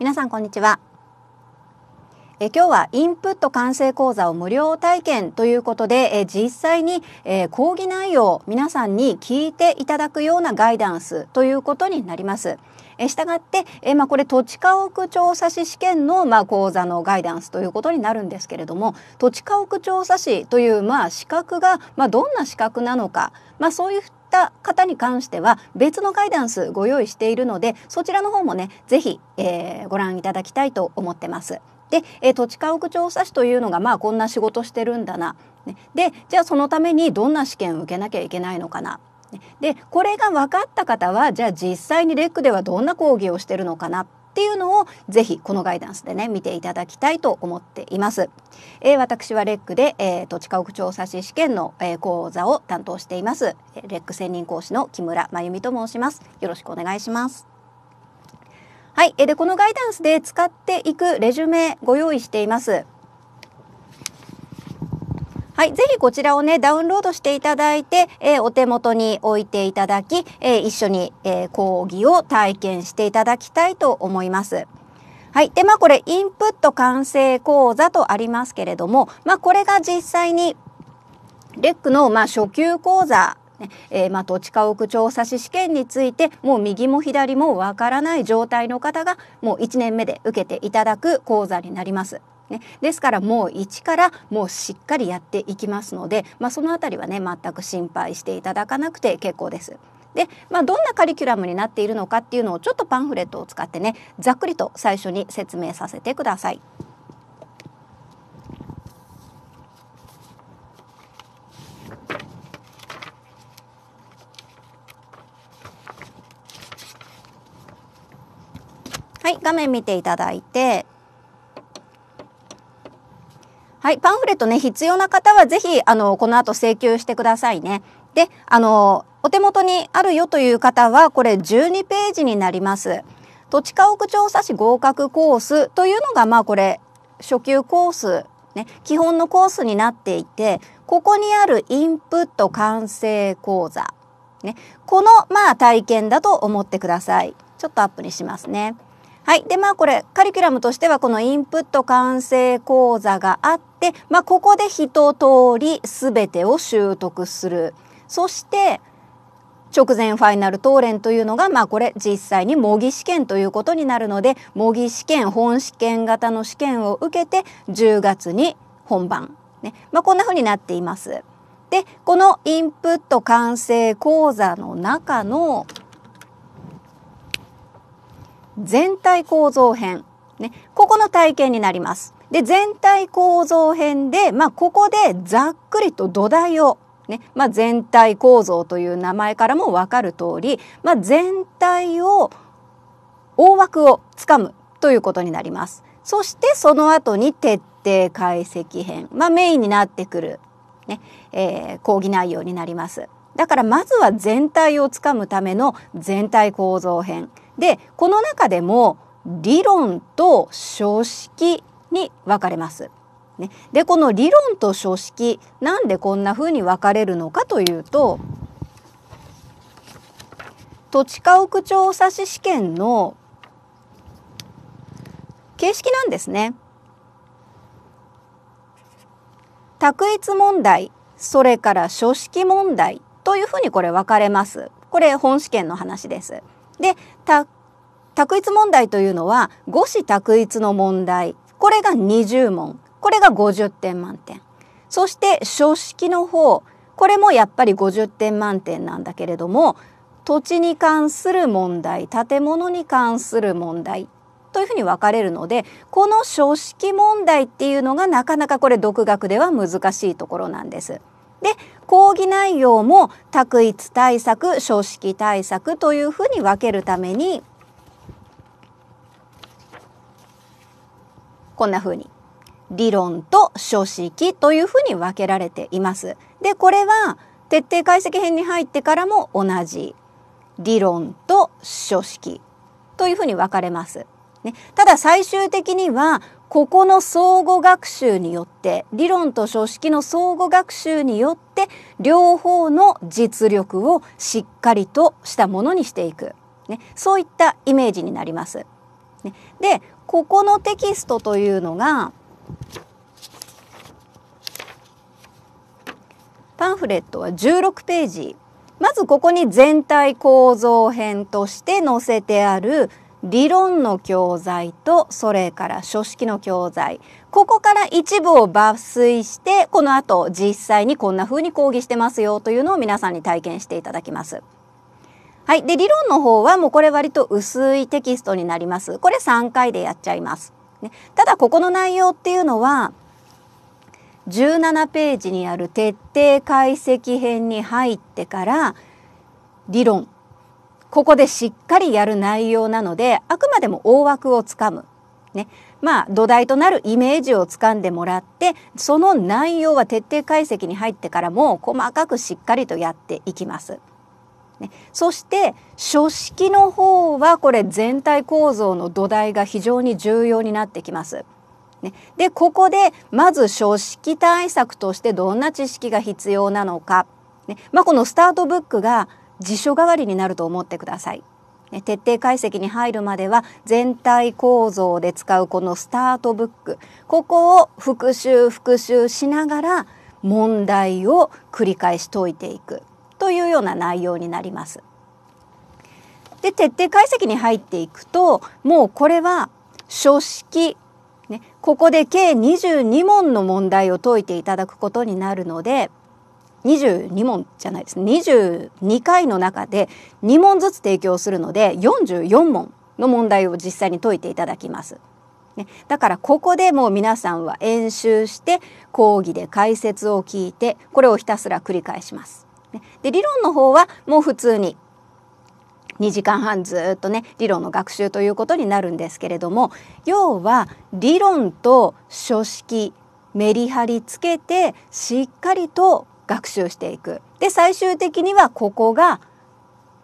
皆さんこんにちはえ今日はインプット完成講座を無料体験ということでえ実際に、え講義内容を皆さんに聞いていただくようなガイダンスということになります。えしたがって、えまあ、これ土地家屋調査士試験の、まあ、講座のガイダンスということになるんですけれども土地家屋調査士という、まあ、資格が、まあ、どんな資格なのか、まあ、そういうった方に関しては別のガイダンスご用意しているのでそちらの方もね是非、えー、ご覧いただきたいと思ってます。で、えー、土地家屋調査士というのがまあこんな仕事してるんだな。ね、でじゃあそのためにどんな試験を受けなきゃいけないのかな。でこれが分かった方はじゃあ実際にレックではどんな講義をしてるのかなっていうのをぜひこのガイダンスでね見ていただきたいと思っています。えー、私はレックで、えー、土地家屋調査士試験の、えー、講座を担当しています。レック専任講師の木村真由美と申します。よろしくお願いします。はい、えー、でこのガイダンスで使っていくレジュメご用意しています。はい、ぜひこちらをねダウンロードしていただいて、えー、お手元に置いていただき、えー、一緒に、えー、講義を体験していただきたいと思います。はい。で、まあこれ、インプット完成講座とありますけれども、まあこれが実際に、レックの、まあ、初級講座えー、まあ、土地家屋調査士試験についてもう右も左もわからない状態の方がもう1年目で受けていただく講座になります。ね、ですからもう一からもうしっかりやっていきますので、まあ、その辺りはね全く心配していただかなくて結構です。で、まあ、どんなカリキュラムになっているのかっていうのをちょっとパンフレットを使ってねざっくりと最初に説明させてください。はい、画面見ていただいてはい、パンフレットね、必要な方はぜひ、あの、この後請求してくださいね。で、あの、お手元にあるよという方は、これ12ページになります。土地家屋調査士合格コースというのが、まあこれ、初級コース、ね、基本のコースになっていて、ここにあるインプット完成講座、ね、この、まあ体験だと思ってください。ちょっとアップにしますね。はい。で、まあこれ、カリキュラムとしてはこのインプット完成講座があって、まあここで一通り全てを習得する。そして、直前ファイナル答練というのが、まあこれ実際に模擬試験ということになるので、模擬試験、本試験型の試験を受けて10月に本番。ね。まあこんな風になっています。で、このインプット完成講座の中の全体構造編、ね、ここの体験になります。で全体構造編で、まあ、ここでざっくりと土台をねまあ、全体構造という名前からもわかる通り、まあ、全体を大枠をつかむということになります。そしてその後に徹底解析編、まあ、メインになってくるね、ねえー、講義内容になります。だからまずは全体をつかむための全体構造編でこの中でも理論と常識に分かれます。ね、でこの理論と書式なんでこんな風に分かれるのかというと土地家屋調査士試験の形式なんですね。択一問題それから書式問題という風にこれ分かれます。これ本試験の話です。で択一問題というのは五子択一の問題これが20問これが50点満点そして書式の方これもやっぱり50点満点なんだけれども土地に関する問題建物に関する問題というふうに分かれるのでこの書式問題っていうのがなかなかこれ独学では難しいところなんです。で講義内容も択一対策書式対策というふうに分けるためにこんなふうに理論と書式というふうに分けられています。でこれは徹底解析編に入ってからも同じ理論と書式というふうに分かれます。ね、ただ最終的にはここの相互学習によって理論と書式の相互学習によって両方の実力をしっかりとしたものにしていく、ね、そういったイメージになります。ね、でここのテキストというのがパンフレットは16ページまずここに全体構造編として載せてある理論の教材とそれから書式の教材ここから一部を抜粋してこの後実際にこんな風に講義してますよというのを皆さんに体験していただきます。はい、で理論の方はもうこれ割と薄いテキストになります。これ3回でやっちゃいます。ね、ただここの内容っていうのは17ページにある徹底解析編に入ってから理論ここでしっかりやる内容なのであくまでも大枠をつかむ。ね、まあ土台となるイメージをつかんでもらってその内容は徹底解析に入ってからも細かくしっかりとやっていきます。ね、そして書式の方はこれ全体構造の土台が非常に重要になってきます。ね、でここでまず書式対策としてどんな知識が必要なのか、ねまあ、このスタートブックが辞書代わりになると思ってください。徹底解析に入るまでは全体構造で使うこのスタートブックここを復習復習しながら問題を繰り返し解いていくというような内容になります。で徹底解析に入っていくともうこれは書式、ね、ここで計22問の問題を解いていただくことになるので22問じゃないですね22回の中で2問ずつ提供するので44問の問題を実際に解いていただきます。ね、だからここでもう皆さんは演習して講義で解説を聞いてこれをひたすら繰り返します。ね、で理論の方はもう普通に2時間半ずっとね理論の学習ということになるんですけれども要は理論と書式メリハリつけてしっかりと学習していく。で最終的にはここが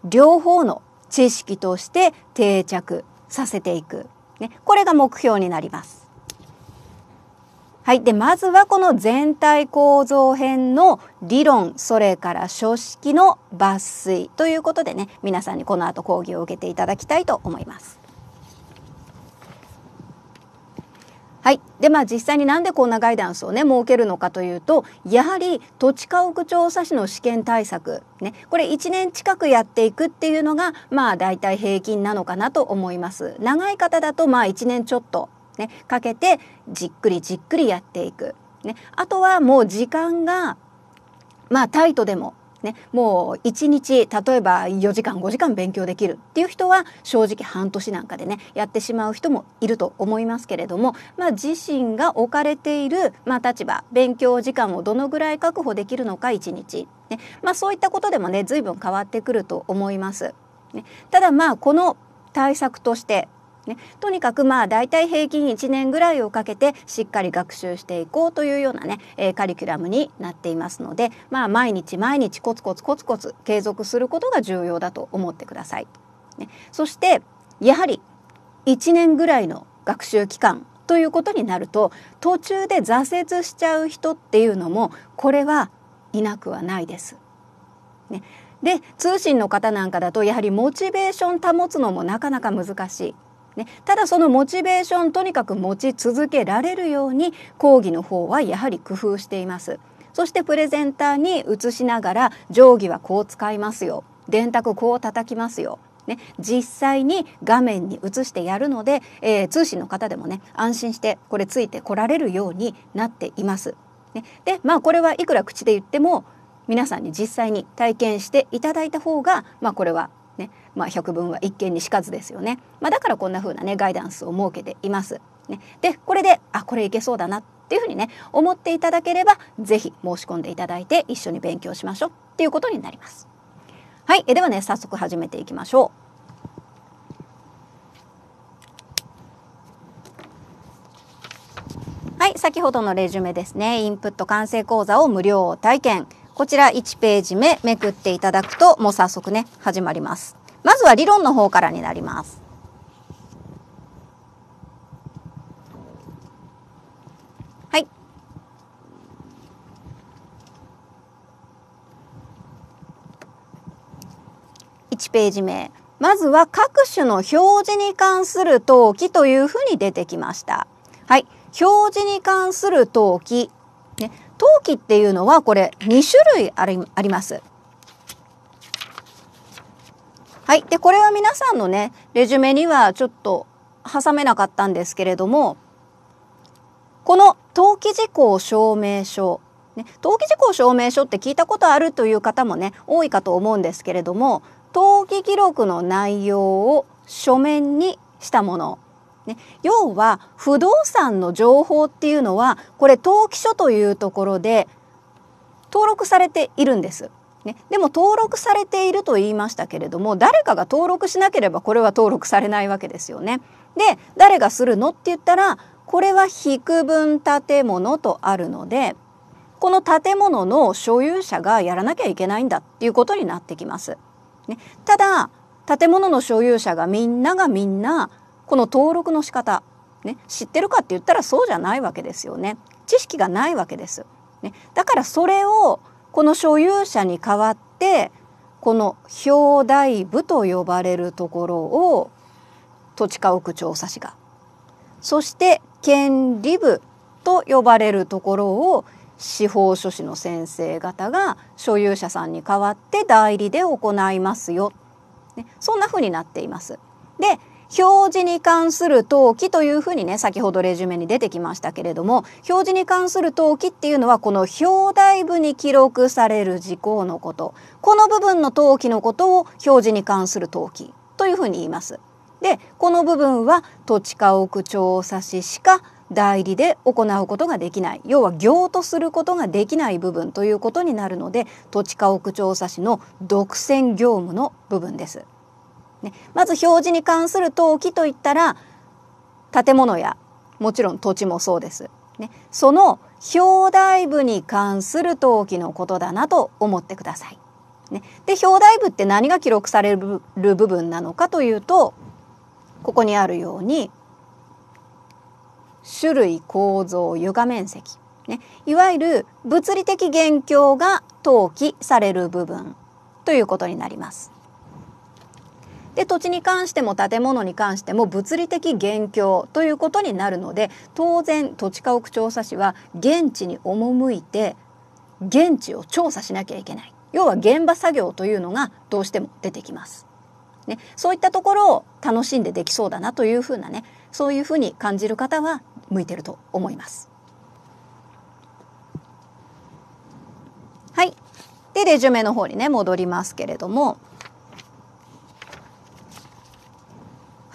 両方の知識として定着させていく。ね、これが目標になります。はい。で、まずはこの全体構造編の理論、それから書式の抜粋ということでね、皆さんにこの後講義を受けていただきたいと思います。はい、でまあ実際になんでこんなガイダンスをね設けるのかというとやはり土地家屋調査士の試験対策、ね、これ1年近くやっていくっていうのがまあ大体平均なのかなと思います。長い方だとまあ1年ちょっと、ね、かけてじっくりじっくりやっていく。ね、あとはもう時間がまあタイトでもねもう1日例えば4時間5時間勉強できるっていう人は正直半年なんかでねやってしまう人もいると思いますけれども、まあ、自身が置かれている、まあ、立場勉強時間をどのぐらい確保できるのか1日、ねまあ、そういったことでもね随分変わってくると思います。ね、ただまあこの対策としてね、とにかくまあ大体平均1年ぐらいをかけてしっかり学習していこうというようなね、えー、カリキュラムになっていますので、まあ、毎日毎日コツコツコツコツ継続することが重要だと思ってください。ね、そしてやはり1年ぐらいの学習期間ということになると途中で挫折しちゃう人っていうのもこれはいなくはないです。ね、で通信の方なんかだとやはりモチベーション保つのもなかなか難しい。ね、ただそのモチベーションとにかく持ち続けられるように講義の方はやはり工夫しています。そしてプレゼンターに移しながら定規はこう使いますよ電卓こう叩きますよ。ね、実際に画面に映してやるので、えー、通信の方でもね安心してこれついてこられるようになっています。ね、でまあこれはいくら口で言っても皆さんに実際に体験していただいた方が、まあ、これはねまあ、百聞は一見にしかずですよね、まあ、だからこんな風なねガイダンスを設けています。ね、でこれであこれいけそうだなっていう風にね思っていただければ是非申し込んでいただいて一緒に勉強しましょうっていうことになります。はい、えではね早速始めていきましょう。はい、先ほどのレジュメですね。インプット完成講座を無料体験。こちら1ページ目めくっていただくともう早速ね始まります。まずは理論の方からになります。はい。1ページ目まずは各種の表示に関する登記というふうに出てきました。はい。表示に関する登記陶器っていうのはこれ2種類ありあります。はい。で、これは皆さんのね、レジュメにはちょっと挟めなかったんですけれども、この登記事項証明書、ね、登記事項証明書って聞いたことあるという方もね、多いかと思うんですけれども、登記記録の内容を書面にしたものね、要は不動産の情報っていうのはこれ登記書というところで登録されているんです。ね、でも登録されていると言いましたけれども誰かが登録しなければこれは登録されないわけですよね。で誰がするのって言ったらこれは非区分建物とあるのでこの建物の所有者がやらなきゃいけないんだっていうことになってきます。ね、ただ建物の所有者がみんながみんなこの登録の仕方ね、知ってるかって言ったらそうじゃないわけですよね。知識がないわけです。ね、だからそれをこの所有者に代わってこの表題部と呼ばれるところを土地家屋調査士がそして権利部と呼ばれるところを司法書士の先生方が所有者さんに代わって代理で行いますよ、ね、そんな風になっています。で表示に関する登記というふうにね先ほどレジュメに出てきましたけれども表示に関する登記っていうのはこの表題部に記録される事項のことこの部分の登記のことを表示に関する登記というふうに言います。でこの部分は土地家屋調査士しか代理で行うことができない要は行とすることができない部分ということになるので土地家屋調査士の独占業務の部分です。ね、まず表示に関する登記といったら建物やもちろん土地もそうです。ね、その表題部に関する登記のことだなと思ってください。ね、で表題部って何が記録される部分なのかというとここにあるように種類構造床面積、ね、いわゆる物理的現況が登記される部分ということになります。で土地に関しても建物に関しても物理的現況ということになるので当然土地家屋調査士は現地に赴いて現地を調査しなきゃいけない要は現場作業というのがどうしても出てきます。ね、そういったところを楽しんでできそうだなというふうなねそういうふうに感じる方は向いてると思います。はい。で、レジュメの方にね、戻りますけれども、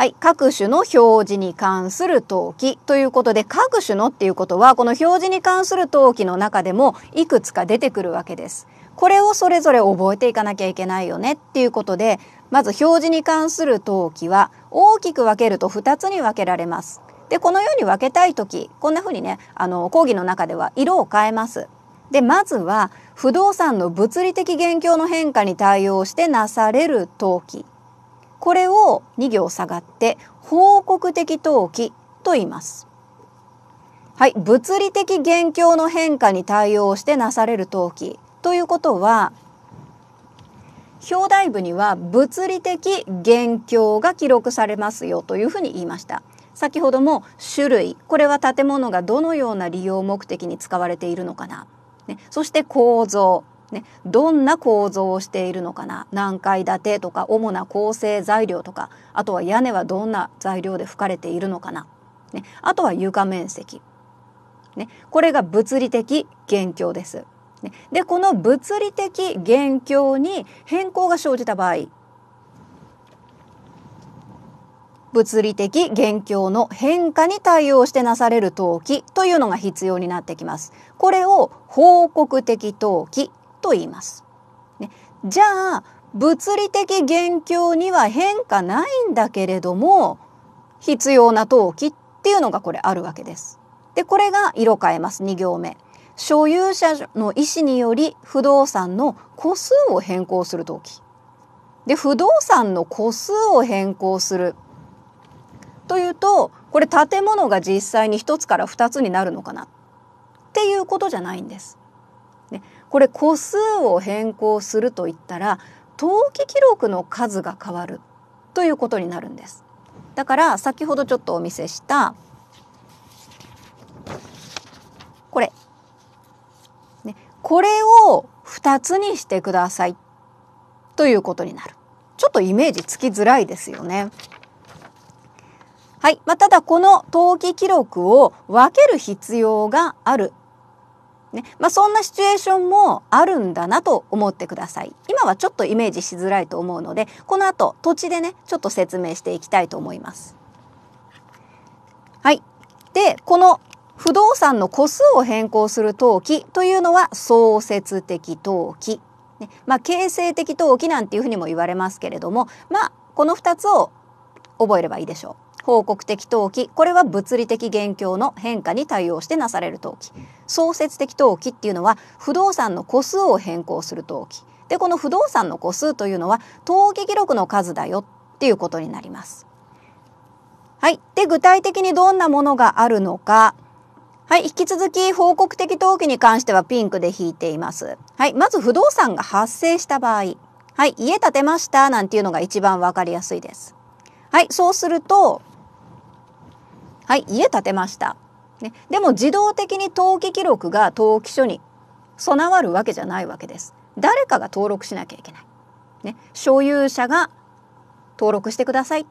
はい、各種の表示に関する登記ということで各種のっていうことはこの表示に関する登記の中でもいくつか出てくるわけです。これをそれぞれ覚えていかなきゃいけないよねっていうことでまず表示に関する登記は大きく分けると2つに分けられます。でこのように分けたい時こんな風にねあの講義の中では色を変えます。でまずは不動産の物理的現況の変化に対応してなされる登記これを2行下がって報告的登記と言います。はい、物理的現況の変化に対応してなされる登記ということは表題部には物理的現況が記録されますよというふうに言いました。先ほども種類これは建物がどのような利用目的に使われているのかな、ね、そして構造ね、どんな構造をしているのかな何階建てとか主な構成材料とかあとは屋根はどんな材料で吹かれているのかな、ね、あとは床面積、ね、これが物理的現況です。ね、でこの物理的現況に変更が生じた場合物理的現況の変化に対応してなされる登記というのが必要になってきます。これを報告的登記と言います。ね、じゃあ物理的元凶には変化ないんだけれども必要な投機っていうのがこれあるわけです。でこれが色変えます2行目。所有者の意思により不動産の個数を変更する投機。で不動産の個数を変更するというとこれ建物が実際に1つから2つになるのかなっていうことじゃないんです。これ個数を変更するといったら登記記録の数が変わるということになるんです。だから先ほどちょっとお見せしたこれ、ね、これを2つにしてくださいということになる。ちょっとイメージつきづらいですよね。はい。まあ、ただこの登記記録を分ける必要があるねまあ、そんなシチュエーションもあるんだなと思ってください今はちょっとイメージしづらいと思うのでこの後土地でねちょっと説明していきたいと思いますはいでこの不動産の個数を変更する登記というのは創設的登記、ねまあ、形成的登記なんていうふうにも言われますけれどもまあこの2つを覚えればいいでしょう。報告的投機これは物理的現況の変化に対応してなされる投機創設的投機っていうのは不動産の個数を変更する投機でこの不動産の個数というのは登記記録の数だよっていうことになります。はい、で具体的にどんなものがあるのかはい、引き続き報告的登記に関してはピンクで引いています。はい、まず不動産が発生した場合、はい、家建てましたなんていうのが一番わかりやすいです。はい、そうすると、はい、家建てました。ね、でも自動的に登記記録が登記書に備わるわけじゃないわけです。誰かが登録しなきゃいけない。ね、所有者が登録してくださいっ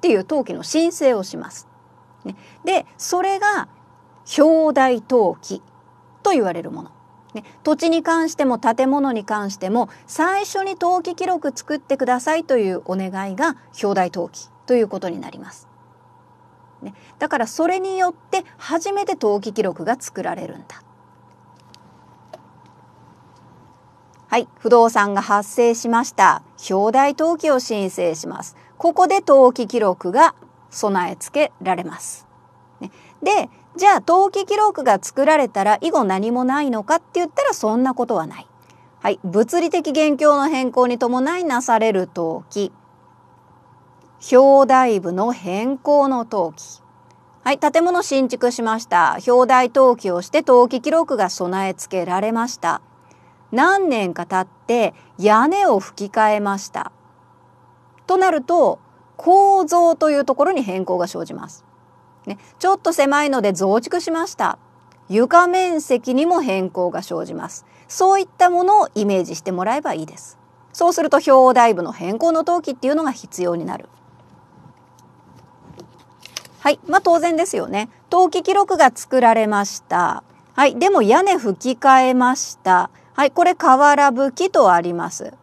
ていう登記の申請をします。ね、で、それが表題登記と言われるもの。ね、土地に関しても建物に関しても最初に登記記録作ってくださいというお願いが表題登記ということになります。ね、だからそれによって初めて登記記録が作られるんだ。はい、不動産が発生しました。表題登記を申請します。ここで登記記録が備え付けられます。ね、で、じゃあ登記記録が作られたら以後何もないのかって言ったらそんなことはない。はい、物理的現況の変更に伴いなされる登記。表題部の変更の登記はい、建物新築しました。表題登記をして登記記録が備え付けられました。何年か経って屋根を吹き替えました。となると構造というところに変更が生じます。ね、ちょっと狭いので増築しました。床面積にも変更が生じます。そういったものをイメージしてもらえばいいです。そうすると表題部の変更の登記っていうのが必要になる。はい。まあ、当然ですよね。登記記録が作られました。はい。でも屋根吹き替えました。はい。これ瓦吹きとあります。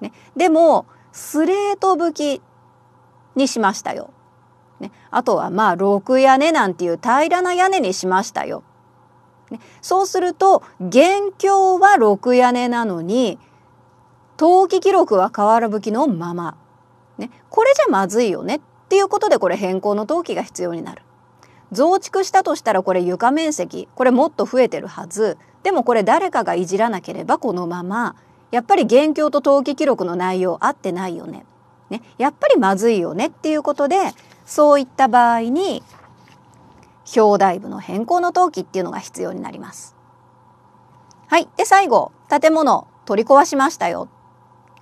ね。でも、スレート吹きにしましたよ。ね。あとはまあ、六屋根なんていう平らな屋根にしましたよ。ね、そうすると、現況は六屋根なのに、登記記録は瓦吹きのまま。ね。これじゃまずいよねっていうことでこれ変更の登記が必要になる。増築したとしたらこれ床面積これもっと増えてるはずでもこれ誰かがいじらなければこのままやっぱり現況と登記記録の内容合ってないよねねやっぱりまずいよねっていうことでそういった場合に表題部の変更の登記っていうのが必要になります。はい、で最後建物取り壊しましたよ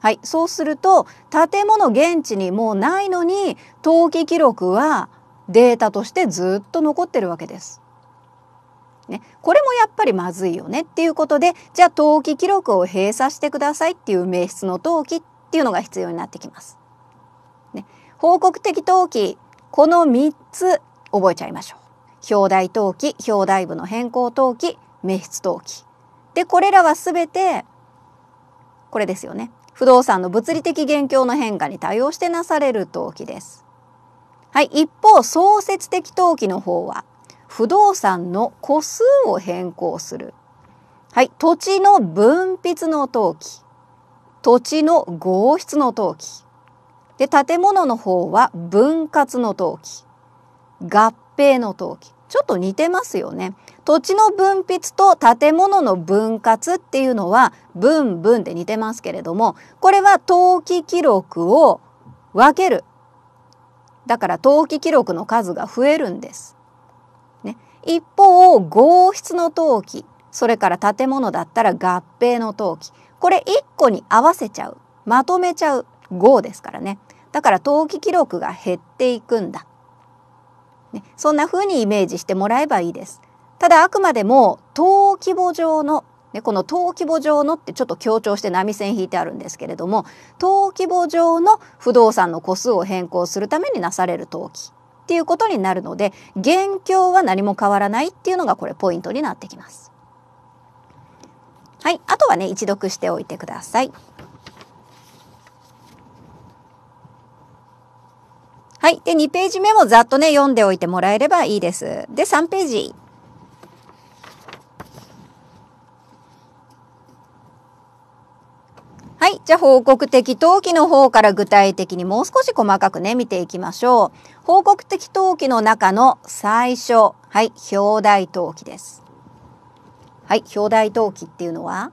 はい、そうすると建物現地にもうないのに登記記録はデータとしてずっと残ってるわけです。ね、これもやっぱりまずいよねっていうことでじゃあ登記記録を閉鎖してくださいっていう名室の登記っていうのが必要になってきます。ね、報告的登記この3つ覚えちゃいましょう。表題登記表題部の変更登記名筆登記。でこれらは全てこれですよね。不動産の物理的現況の変化に対応してなされる投機です。はい、一方創設的投機の方は不動産の個数を変更する。はい、土地の分泌の投機、土地の合室の投機。で、建物の方は分割の投機、合併の投機。ちょっと似てますよね。土地の分泌と建物の分割っていうのは分分で似てますけれどもこれは登記記録を分けるだから登記記録の数が増えるんです。ね、一方合室の登記それから建物だったら合併の登記これ一個に合わせちゃうまとめちゃう合ですからねだから登記記録が減っていくんだ、ね、そんな風にイメージしてもらえばいいです。ただあくまでも登記簿上のね、この登記簿上のってちょっと強調して波線引いてあるんですけれども登記簿上の不動産の個数を変更するためになされる登記っていうことになるので現況は何も変わらないっていうのがこれポイントになってきます。はい、あとはね一読しておいてください。はい。で、2ページ目もざっとね、読んでおいてもらえればいいです。で、3ページ。はい。じゃあ報告的登記の方から具体的にもう少し細かくね、見ていきましょう。報告的登記の中の最初。はい。表題登記です。はい。表題登記っていうのは、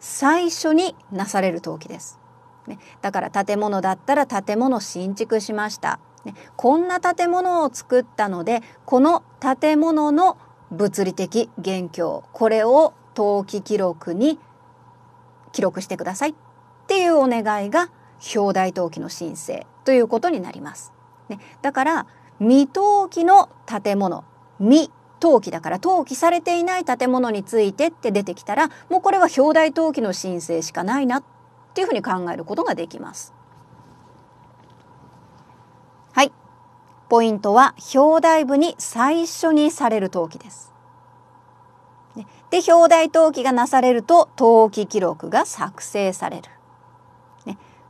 最初になされる登記です。ね、だから建物だったら建物新築しました。ね、こんな建物を作ったので、この建物の物理的現況、これを登記記録に記録してくださいっていうお願いが表題登記の申請ということになります。ね、だから未登記の建物未登記だから登記されていない建物についてって出てきたらもうこれは表題登記の申請しかないなっていうふうに考えることができます。はい。ポイントは表題部に最初にされる登記です。で表題登記がなされると登記記録が作成される。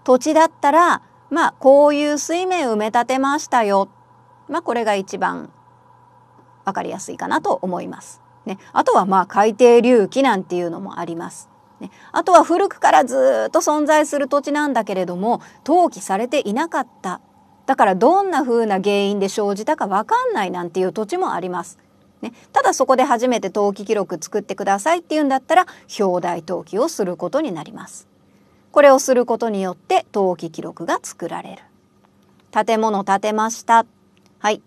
土地だったらまあこういう水面埋め立てましたよ。まあこれが一番わかりやすいかなと思います。ね、あとはまあ海底隆起なんていうのもあります。ね、あとは古くからずっと存在する土地なんだけれども登記されていなかっただからどんな風な原因で生じたか分かんないなんていう土地もあります。ね、ただそこで初めて登記記録作ってくださいっていうんだったら表題登記をすることになります。これをすることによって登記記録が作られる。建物建てました。はい。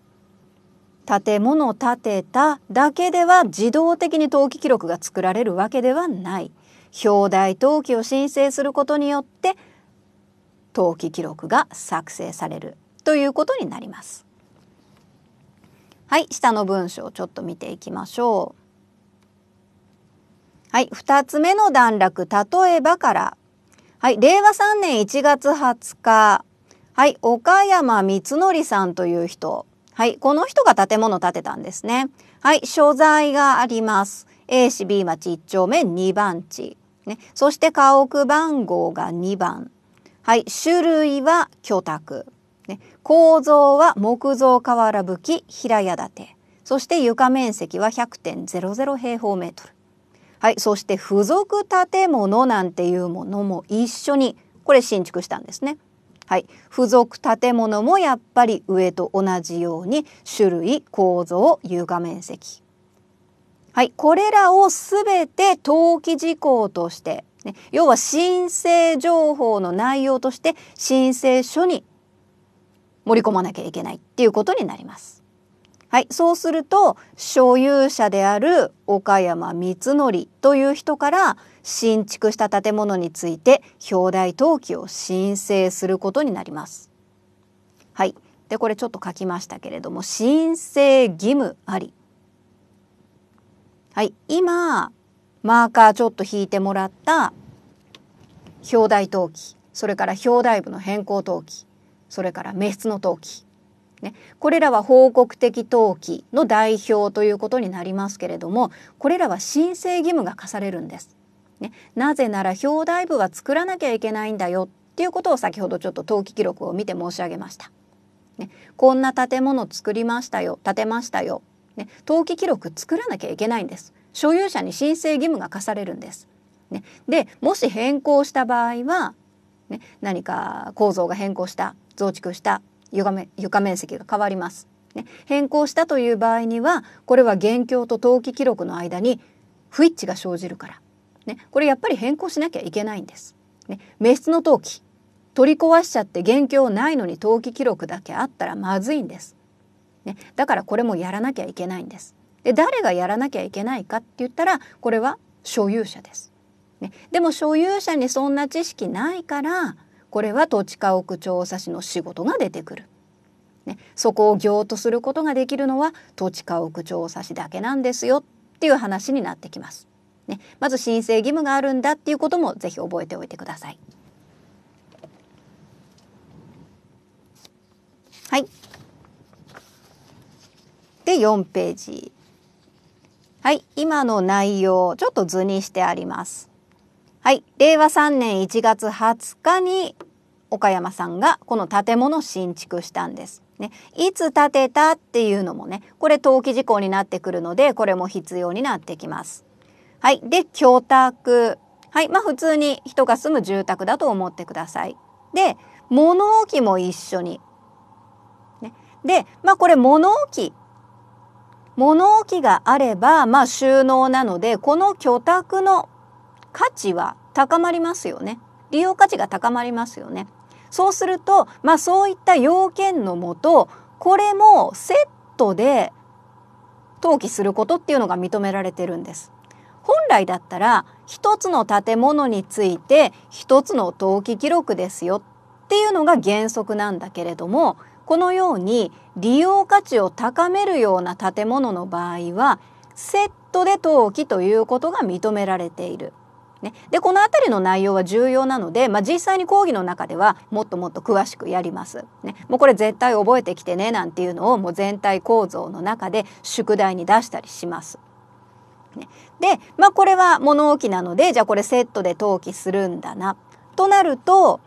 建物建てただけでは自動的に登記記録が作られるわけではない。表題登記を申請することによって登記記録が作成されるということになります。はい、下の文章をちょっと見ていきましょう。はい、2つ目の段落「例えば」からはい、令和3年1月20日。はい、岡山光則さんという人。はい、この人が建物を建てたんですね。はい、所在があります。A 市 B 町1丁目2番地。ね、そして家屋番号が2番。はい、種類は居宅。ね、構造は木造瓦葺き平屋建て。そして床面積は100.00平方メートル。はい、そして付属建物なんていうものも一緒にこれ新築したんですね。はい、付属建物もやっぱり上と同じように種類構造床面積はい、これらを全て登記事項として、ね、要は申請情報の内容として申請書に盛り込まなきゃいけないっていうことになります。はい、そうすると所有者である岡山光則という人から新築した建物について表題登記を申請することになります。はい、でこれちょっと書きましたけれども申請義務あり。はい、今マーカーちょっと引いてもらった表題登記それから表題部の変更登記それから滅出の登記ね、これらは報告的登記の代表ということになりますけれどもこれらは申請義務が課されるんです。ね、なぜなら表題部は作らなきゃいけないんだよっていうことを先ほどちょっと登記記録を見て申し上げました。ね、こんな建物作りましたよ建てましたよ、ね、登記記録作らなきゃいけないんです。所有者に申請義務が課されるんです。ね、でもし変更した場合は、ね、何か構造が変更した増築した床め床面積が変わります。ね、変更したという場合にはこれは現況と登記記録の間に不一致が生じるから、ね、これやっぱり変更しなきゃいけないんです。ね、滅失の登記取り壊しちゃって現況ないのに登記記録だけあったらまずいんです。ね、だからこれもやらなきゃいけないんです。で誰がやらなきゃいけないかって言ったらこれは所有者です。ね、でも所有者にそんな知識ないからこれは土地家屋調査士の仕事が出てくる。ね、そこを行とすることができるのは土地家屋調査士だけなんですよっていう話になってきます。ね、まず申請義務があるんだっていうこともぜひ覚えておいてください。はい。で4ページ。はい、今の内容ちょっと図にしてあります。はい、令和3年1月20日に岡山さんがこの建物を新築したんです。ね、いつ建てたっていうのもねこれ登記事項になってくるのでこれも必要になってきます。はい、で居宅はいまあ普通に人が住む住宅だと思ってください。で物置も一緒に。ね、でまあこれ物置物置があれば、まあ、収納なのでこの居宅の価値は高まりますよね利用価値が高まりますよねそうするとまあそういった要件のもとこれもセットで登記することっていうのが認められてるんです本来だったら一つの建物について一つの登記記録ですよっていうのが原則なんだけれどもこのように利用価値を高めるような建物の場合はセットで登記ということが認められているね、でこの辺りの内容は重要なので、まあ、実際に講義の中ではもっともっと詳しくやります。ね、もうこれ絶対覚えてきてねなんていうのをもう全体構造の中で宿題に出したりします。ね、で、まあ、これは物置なのでじゃあこれセットで登記するんだなとなると、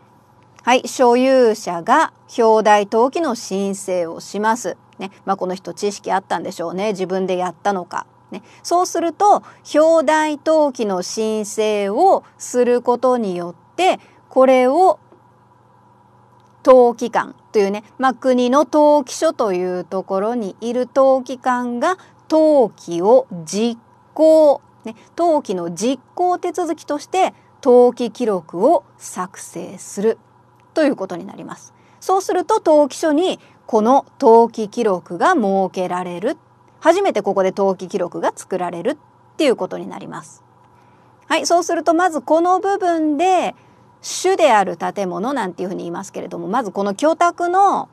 はい、所有者が表題登記の申請をします。ねまあ、この人知識あったんでしょうね自分でやったのかね、そうすると表題登記の申請をすることによってこれを登記官というね、まあ、国の登記所というところにいる登記官が登記を実行、ね、登記の実行手続きとして登記記録を作成するということになります。そうすると登記書にこの登記記録が設けられる初めてここで登記記録が作られるっていうことになります。はい、そうするとまずこの部分で種である建物なんていうふうに言いますけれどもまずこの居宅の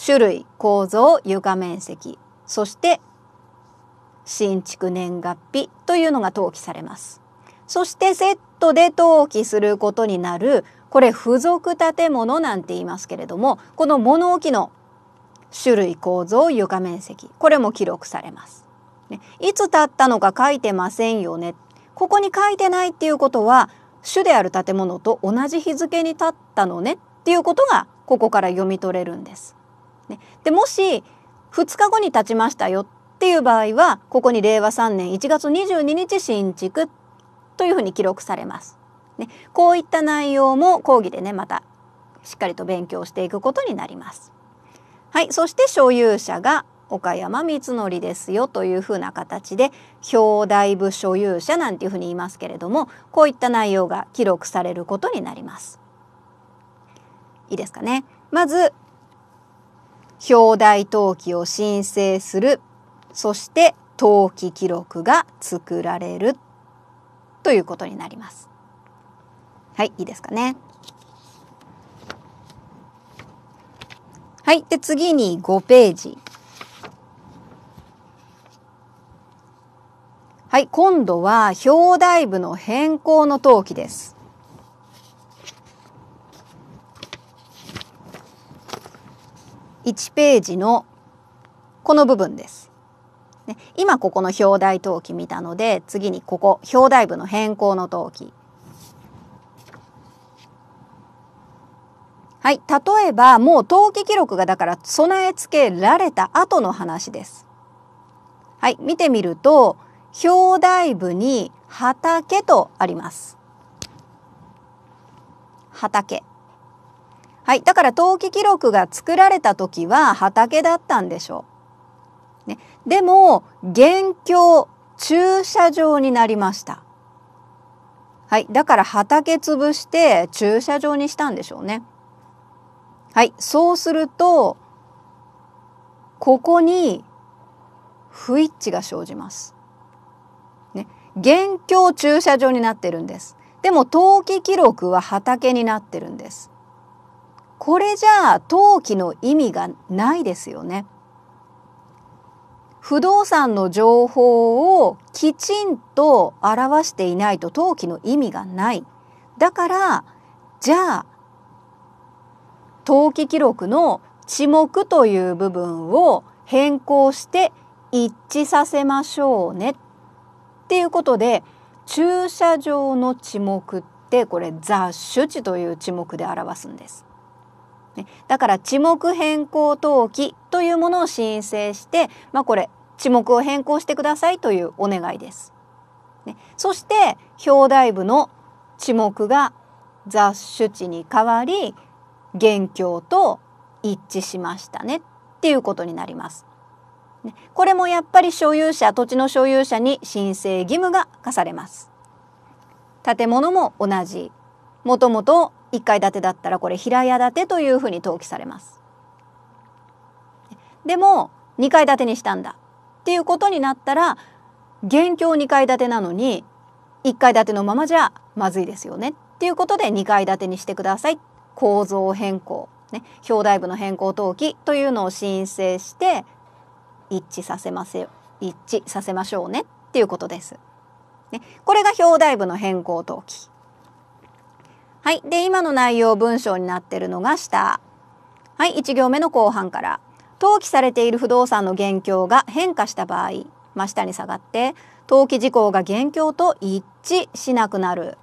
種類構造床面積そして新築年月日というのが登記されます。そしてセットで登記することになるこれ付属建物なんて言いますけれどもこの物置の種類構造床面積これも記録されます。ね、いつ建ったのか書いてませんよねここに書いてないっていうことは主である建物と同じ日付に建ったのねっていうことがここから読み取れるんです。ね、でもし2日後に建ちましたよっていう場合はここに令和3年1月22日新築というふうに記録されます。ね、こういった内容も講義でねまたしっかりと勉強していくことになります。はい、そして所有者が岡山光則ですよというふうな形で表題部所有者なんていうふうに言いますけれどもこういった内容が記録されることになります。いいですかね。まず表題登記を申請するそして登記記録が作られるということになります。はいいいですかね。はい。で、次に5ページ。はい。今度は表題部の変更の登記です。1ページのこの部分です。ね、今ここの表題登記見たので次にここ表題部の変更の登記はい、例えばもう登記記録がだから備え付けられた後の話です。はい、見てみると表題部に畑とあります。畑。はい、だから登記記録が作られた時は畑だったんでしょう。ね、でも現況駐車場になりました。はい、だから畑潰して駐車場にしたんでしょうね。はい。そうすると、ここに不一致が生じます。ね。現況駐車場になってるんです。でも登記記録は畑になってるんです。これじゃあ登記の意味がないですよね。不動産の情報をきちんと表していないと登記の意味がない。だからじゃあ登記記録の地目という部分を変更して一致させましょうねっていうことで駐車場の地目ってこれ雑種地という地目で表すんです。ね、だから地目変更登記というものを申請して、まあ、これ地目を変更してくださいというお願いです。ね、そして表題部の地目が雑種地に変わり元凶と一致しましたねっていうことになります。これもやっぱり所有者土地の所有者に申請義務が課されます。建物も同じもともと1階建てだったらこれ平屋建てというふうに登記されます。でも2階建てにしたんだっていうことになったら現況2階建てなのに1階建てのままじゃまずいですよねっていうことで2階建てにしてくださいっ構造変更、ね、表題部の変更登記というのを申請して一致させませ一致させましょうねっていうことです。ね、これが表題部の変更登記。はい。で、今の内容文章になってるのが下。はい。1行目の後半から。登記されている不動産の現況が変化した場合、真下に下がって、登記事項が現況と一致しなくなる。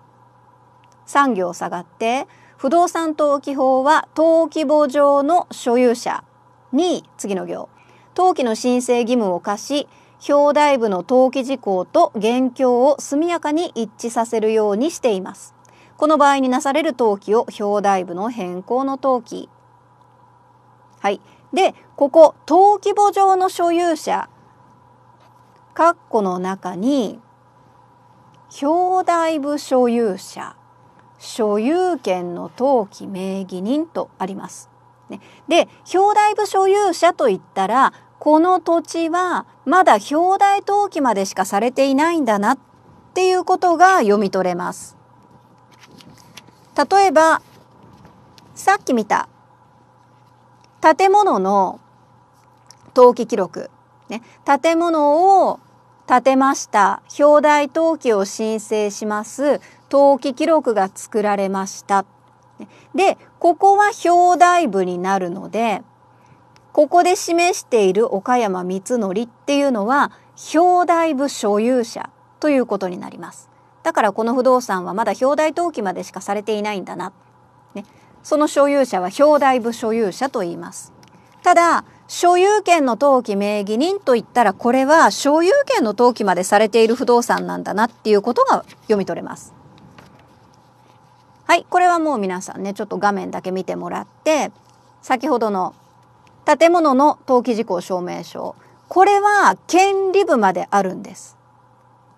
3行下がって、不動産登記法は登記簿上の所有者に次の行登記の申請義務を課し表題部の登記事項と現況を速やかに一致させるようにしていますこの場合になされる登記を表題部の変更の登記はいでここ登記簿上の所有者括弧の中に表題部所有者所有権の登記名義人とあります。ね、で表題部所有者といったらこの土地はまだ表題登記までしかされていないんだなっていうことが読み取れます。例えばさっき見た建物の登記記録、ね、建物を建てました表題登記を申請します登記記録が作られました。でここは表題部になるのでここで示している岡山光則っていうのは表題部所有者ということになります。だからこの不動産はまだ表題登記までしかされていないんだな。ね、その所有者は表題部所有者と言います。ただ所有権の登記名義人といったらこれは所有権の登記までされている不動産なんだなっていうことが読み取れます。はいこれはもう皆さんねちょっと画面だけ見てもらって先ほどの建物の登記事項証明書これは権利部まであるんです。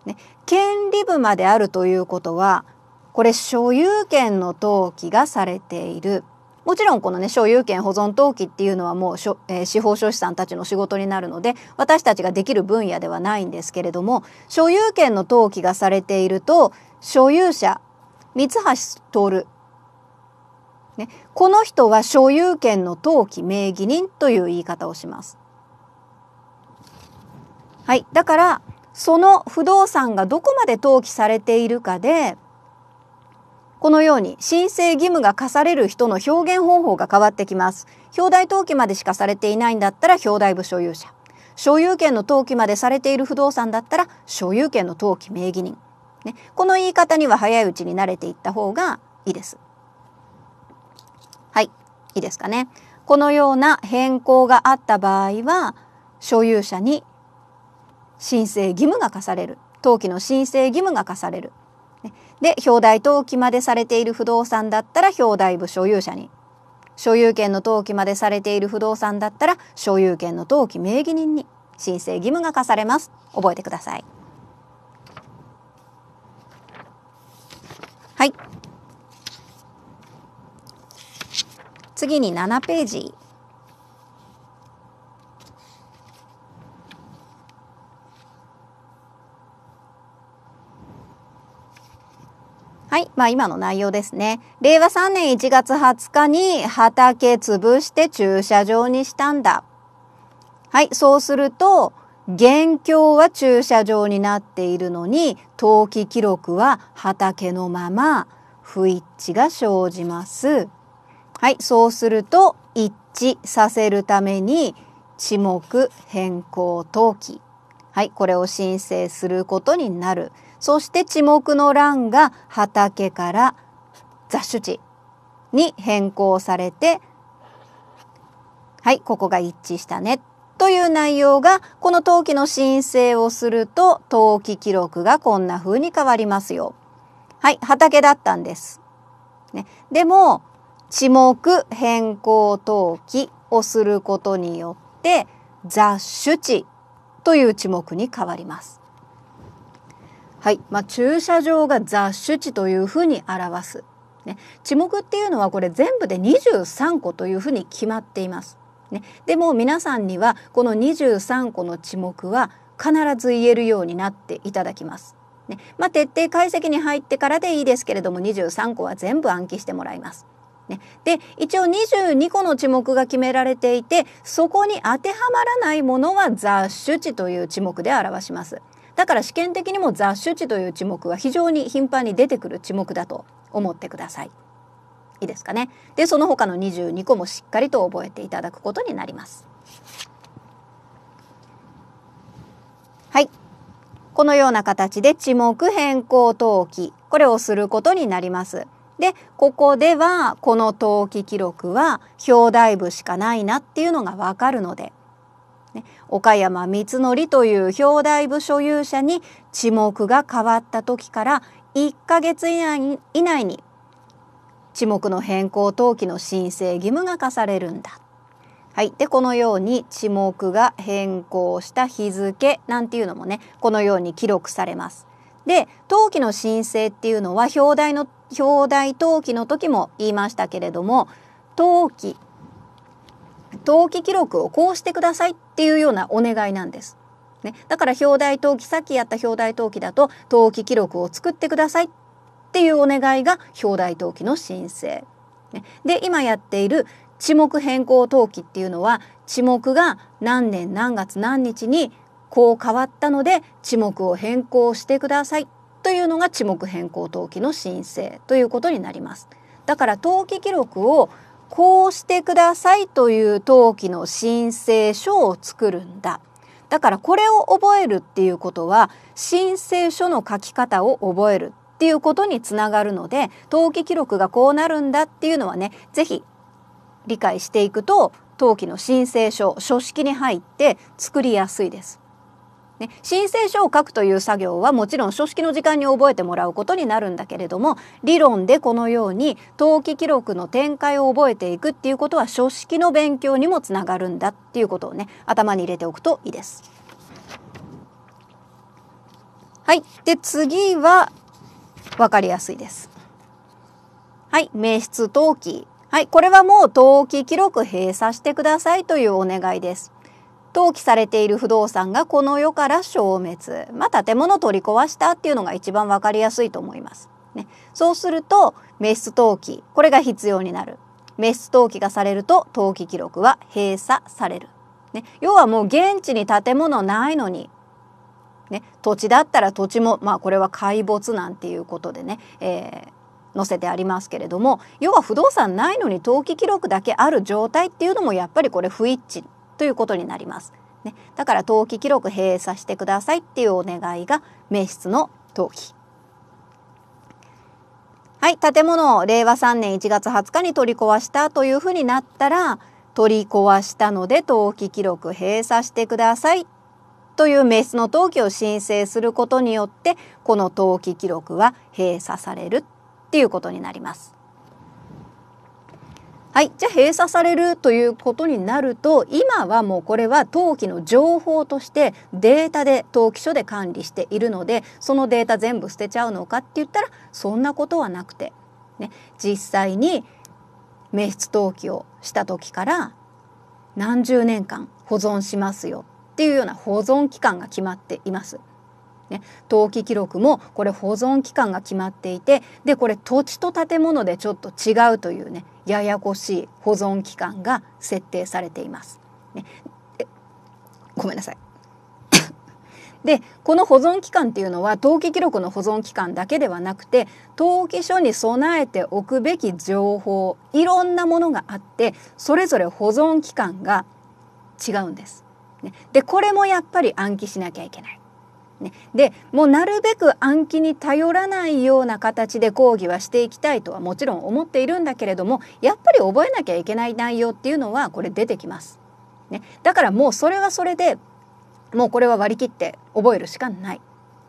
ね、権利部まであるということはこれ所有権の登記がされているもちろんこのね所有権保存登記っていうのはもう、えー、司法書士さんたちの仕事になるので私たちができる分野ではないんですけれども所有権の登記がされていると所有者三橋徹、ね、この人は所有権の登記名義人という言い方をします。はい、だからその不動産がどこまで登記されているかでこのように申請義務が課される人の表現方法が変わってきます。表題登記までしかされていないんだったら表題部所有者所有権の登記までされている不動産だったら所有権の登記名義人ね、この言い方には早いうちに慣れていった方がいいです。はい、いいですかね。このような変更があった場合は所有者に申請義務が課される登記の申請義務が課される。で表題登記までされている不動産だったら表題部所有者に所有権の登記までされている不動産だったら所有権の登記名義人に申請義務が課されます。覚えてください。はい。次に7ページ。はい、まあ、今の内容ですね。令和3年1月20日に畑潰して駐車場にしたんだ。はい、そうすると元凶は駐車場になっているのに登記記録は畑のまま不一致が生じます。はい、そうすると一致させるために地目変更登記。はい、これを申請することになる。そして地目の欄が畑から雑種地に変更されて、はい、ここが一致したねという内容がこの登記の申請をすると登記記録がこんな風に変わりますよ。はい、畑だったんです。ね、でも地目変更登記をすることによって雑種地という地目に変わります。はい、まあ、駐車場が雑種地というふうに表す。ね、地目っていうのはこれ全部で23個というふうに決まっています。ね、でも皆さんにはこの23個の地目は必ず言えるようになっていただきます。ねまあ、徹底解析に入ってからでいいですけれども23個は全部暗記してもらいます。ね、で一応22個の地目が決められていてそこに当てはまらないものは雑種地という地目で表します。だから試験的にも雑種地という地目は非常に頻繁に出てくる地目だと思ってください。ですかねでその他の22個もしっかりと覚えていただくことになります。はいこのような形で地目変更登記これをすることになります。でここではこの登記記録は表題部しかないなっていうのがわかるので、ね、岡山光則という表題部所有者に地目が変わった時から1ヶ月以内に地目の変更登記の申請義務が課されるんだ。はい、でこのように地目が変更した日付なんていうのもねこのように記録されます。で登記の申請っていうのは表題の表題登記の時も言いましたけれども登記登記記録をこうしてくださいっていうようなお願いなんです。ね、だから表題登記さっきやった表題登記だと登記記録を作ってくださいっっていうお願いが表題登記の申請。で今やっている地目変更登記っていうのは地目が何年何月何日にこう変わったので地目を変更してくださいというのが地目変更登記の申請ということになります。だから登記記録をこうしてくださいという登記の申請書を作るんだ。だからこれを覚えるっていうことは申請書の書き方を覚えるっていうことにつながるので登記記録がこうなるんだっていうのはね是非理解していくと登記の申請書書式に入って作りやすいです。ね、申請書を書くという作業はもちろん書式の時間に覚えてもらうことになるんだけれども理論でこのように登記記録の展開を覚えていくっていうことは書式の勉強にもつながるんだっていうことをね頭に入れておくといいです。はい、で次は分かりやすいです。はい、名筆登記。はい、これはもう登記記録閉鎖してくださいというお願いです。登記されている不動産がこの世から消滅。まあ、建物取り壊したっていうのが一番分かりやすいと思います。ね、そうすると名筆登記これが必要になる名筆登記がされると登記記録は閉鎖される、ね、要はもう現地に建物ないのにね、土地だったら土地も、まあ、これは怪没なんていうことでね、えー、載せてありますけれども要は不動産ないのに登記記録だけある状態っていうのもやっぱりこれ不一致ということになります。ね、だから登記記録閉鎖してくださいっていうお願いが名室の登記。はい、建物を令和3年1月20日に取り壊したというふうになったら取り壊したので登記記録閉鎖してくださいという名質の登記を申請することによってこの登記記録は閉鎖されるっていうことになります。はい、じゃあ閉鎖されるということになると今はもうこれは登記の情報としてデータで登記書で管理しているのでそのデータ全部捨てちゃうのかって言ったらそんなことはなくて、ね、実際に名筆登記をした時から何十年間保存しますよっていうような保存期間が決まっています。ね、登記記録もこれ保存期間が決まっていてでこれ土地と建物でちょっと違うというねややこしい保存期間が設定されています。ね、ごめんなさいでこの保存期間っていうのは登記記録の保存期間だけではなくて登記書に備えておくべき情報いろんなものがあってそれぞれ保存期間が違うんです。ね、でこれもやっぱり暗記しなきゃいけない。ね、でもうなるべく暗記に頼らないような形で講義はしていきたいとはもちろん思っているんだけれどもやっぱり覚えなきゃいけない内容っていうのはこれ出てきます。ね、だからもうそれはそれでもうこれは割り切って覚えるしかない。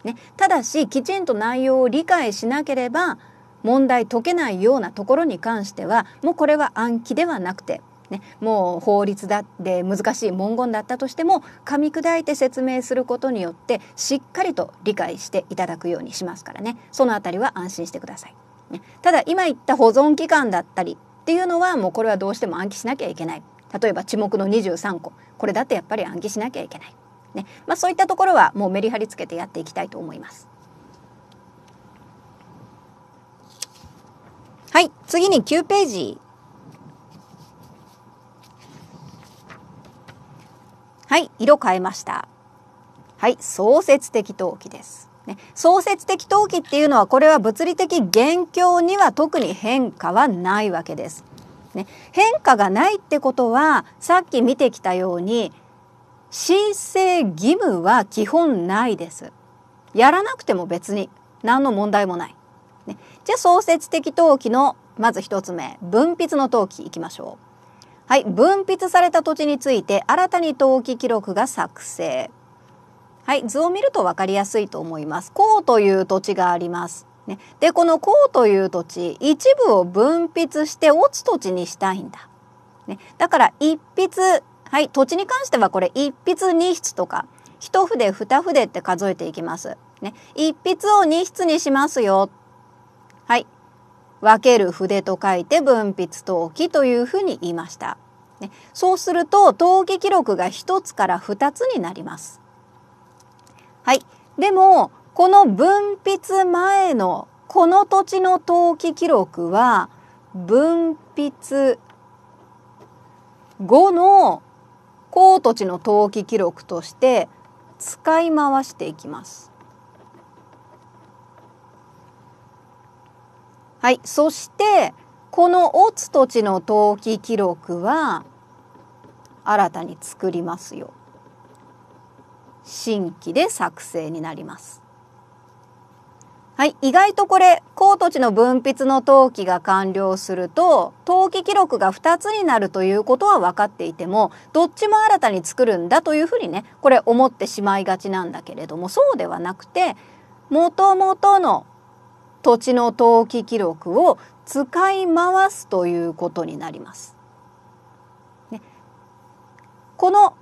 ね、ただしきちんと内容を理解しなければ問題解けないようなところに関してはもうこれは暗記ではなくてね、もう法律だって難しい文言だったとしても噛み砕いて説明することによってしっかりと理解していただくようにしますからねその辺りは安心してください。ね、ただ今言った保存期間だったりっていうのはもうこれはどうしても暗記しなきゃいけない例えば沈目の23個これだってやっぱり暗記しなきゃいけない、ねまあ、そういったところはもうメリハリつけてやっていきたいと思います。はい次に9ページはい、色変えました。はい、創設的陶器です。ね、創設的陶器っていうのはこれは物理的現況には特に変化はないわけです。ね、変化がないってことはさっき見てきたように申請義務は基本ないです。やらなくても別に何の問題もない。ね、じゃあ創設的陶器のまず1つ目分泌の陶器いきましょう。はい、分泌された土地について新たに登記記録が作成。はい、図を見ると分かりやすいと思います。こうという土地があります。ね、でこのこうという土地一部を分泌して落ち土地にしたいんだ。ね、だから一筆はい土地に関してはこれ一筆二筆とか一筆二筆って数えていきます。ね、一筆を二筆にしますよ分ける筆と書いて分筆登記というふうに言いました。ね、そうすると登記記録が1つから2つになります。はい、でもこの分筆前のこの土地の登記記録は分筆後の高土地の登記記録として使い回していきます。はい、そしてこのオツ土地の登記記録は新たに作りますよ。新規で作成になります。はい、意外とこれ高土地の分泌の登記が完了すると登記記録が2つになるということは分かっていてもどっちも新たに作るんだというふうにねこれ思ってしまいがちなんだけれどもそうではなくてもともとの土地の登記記録を使い回すということになります。ね、この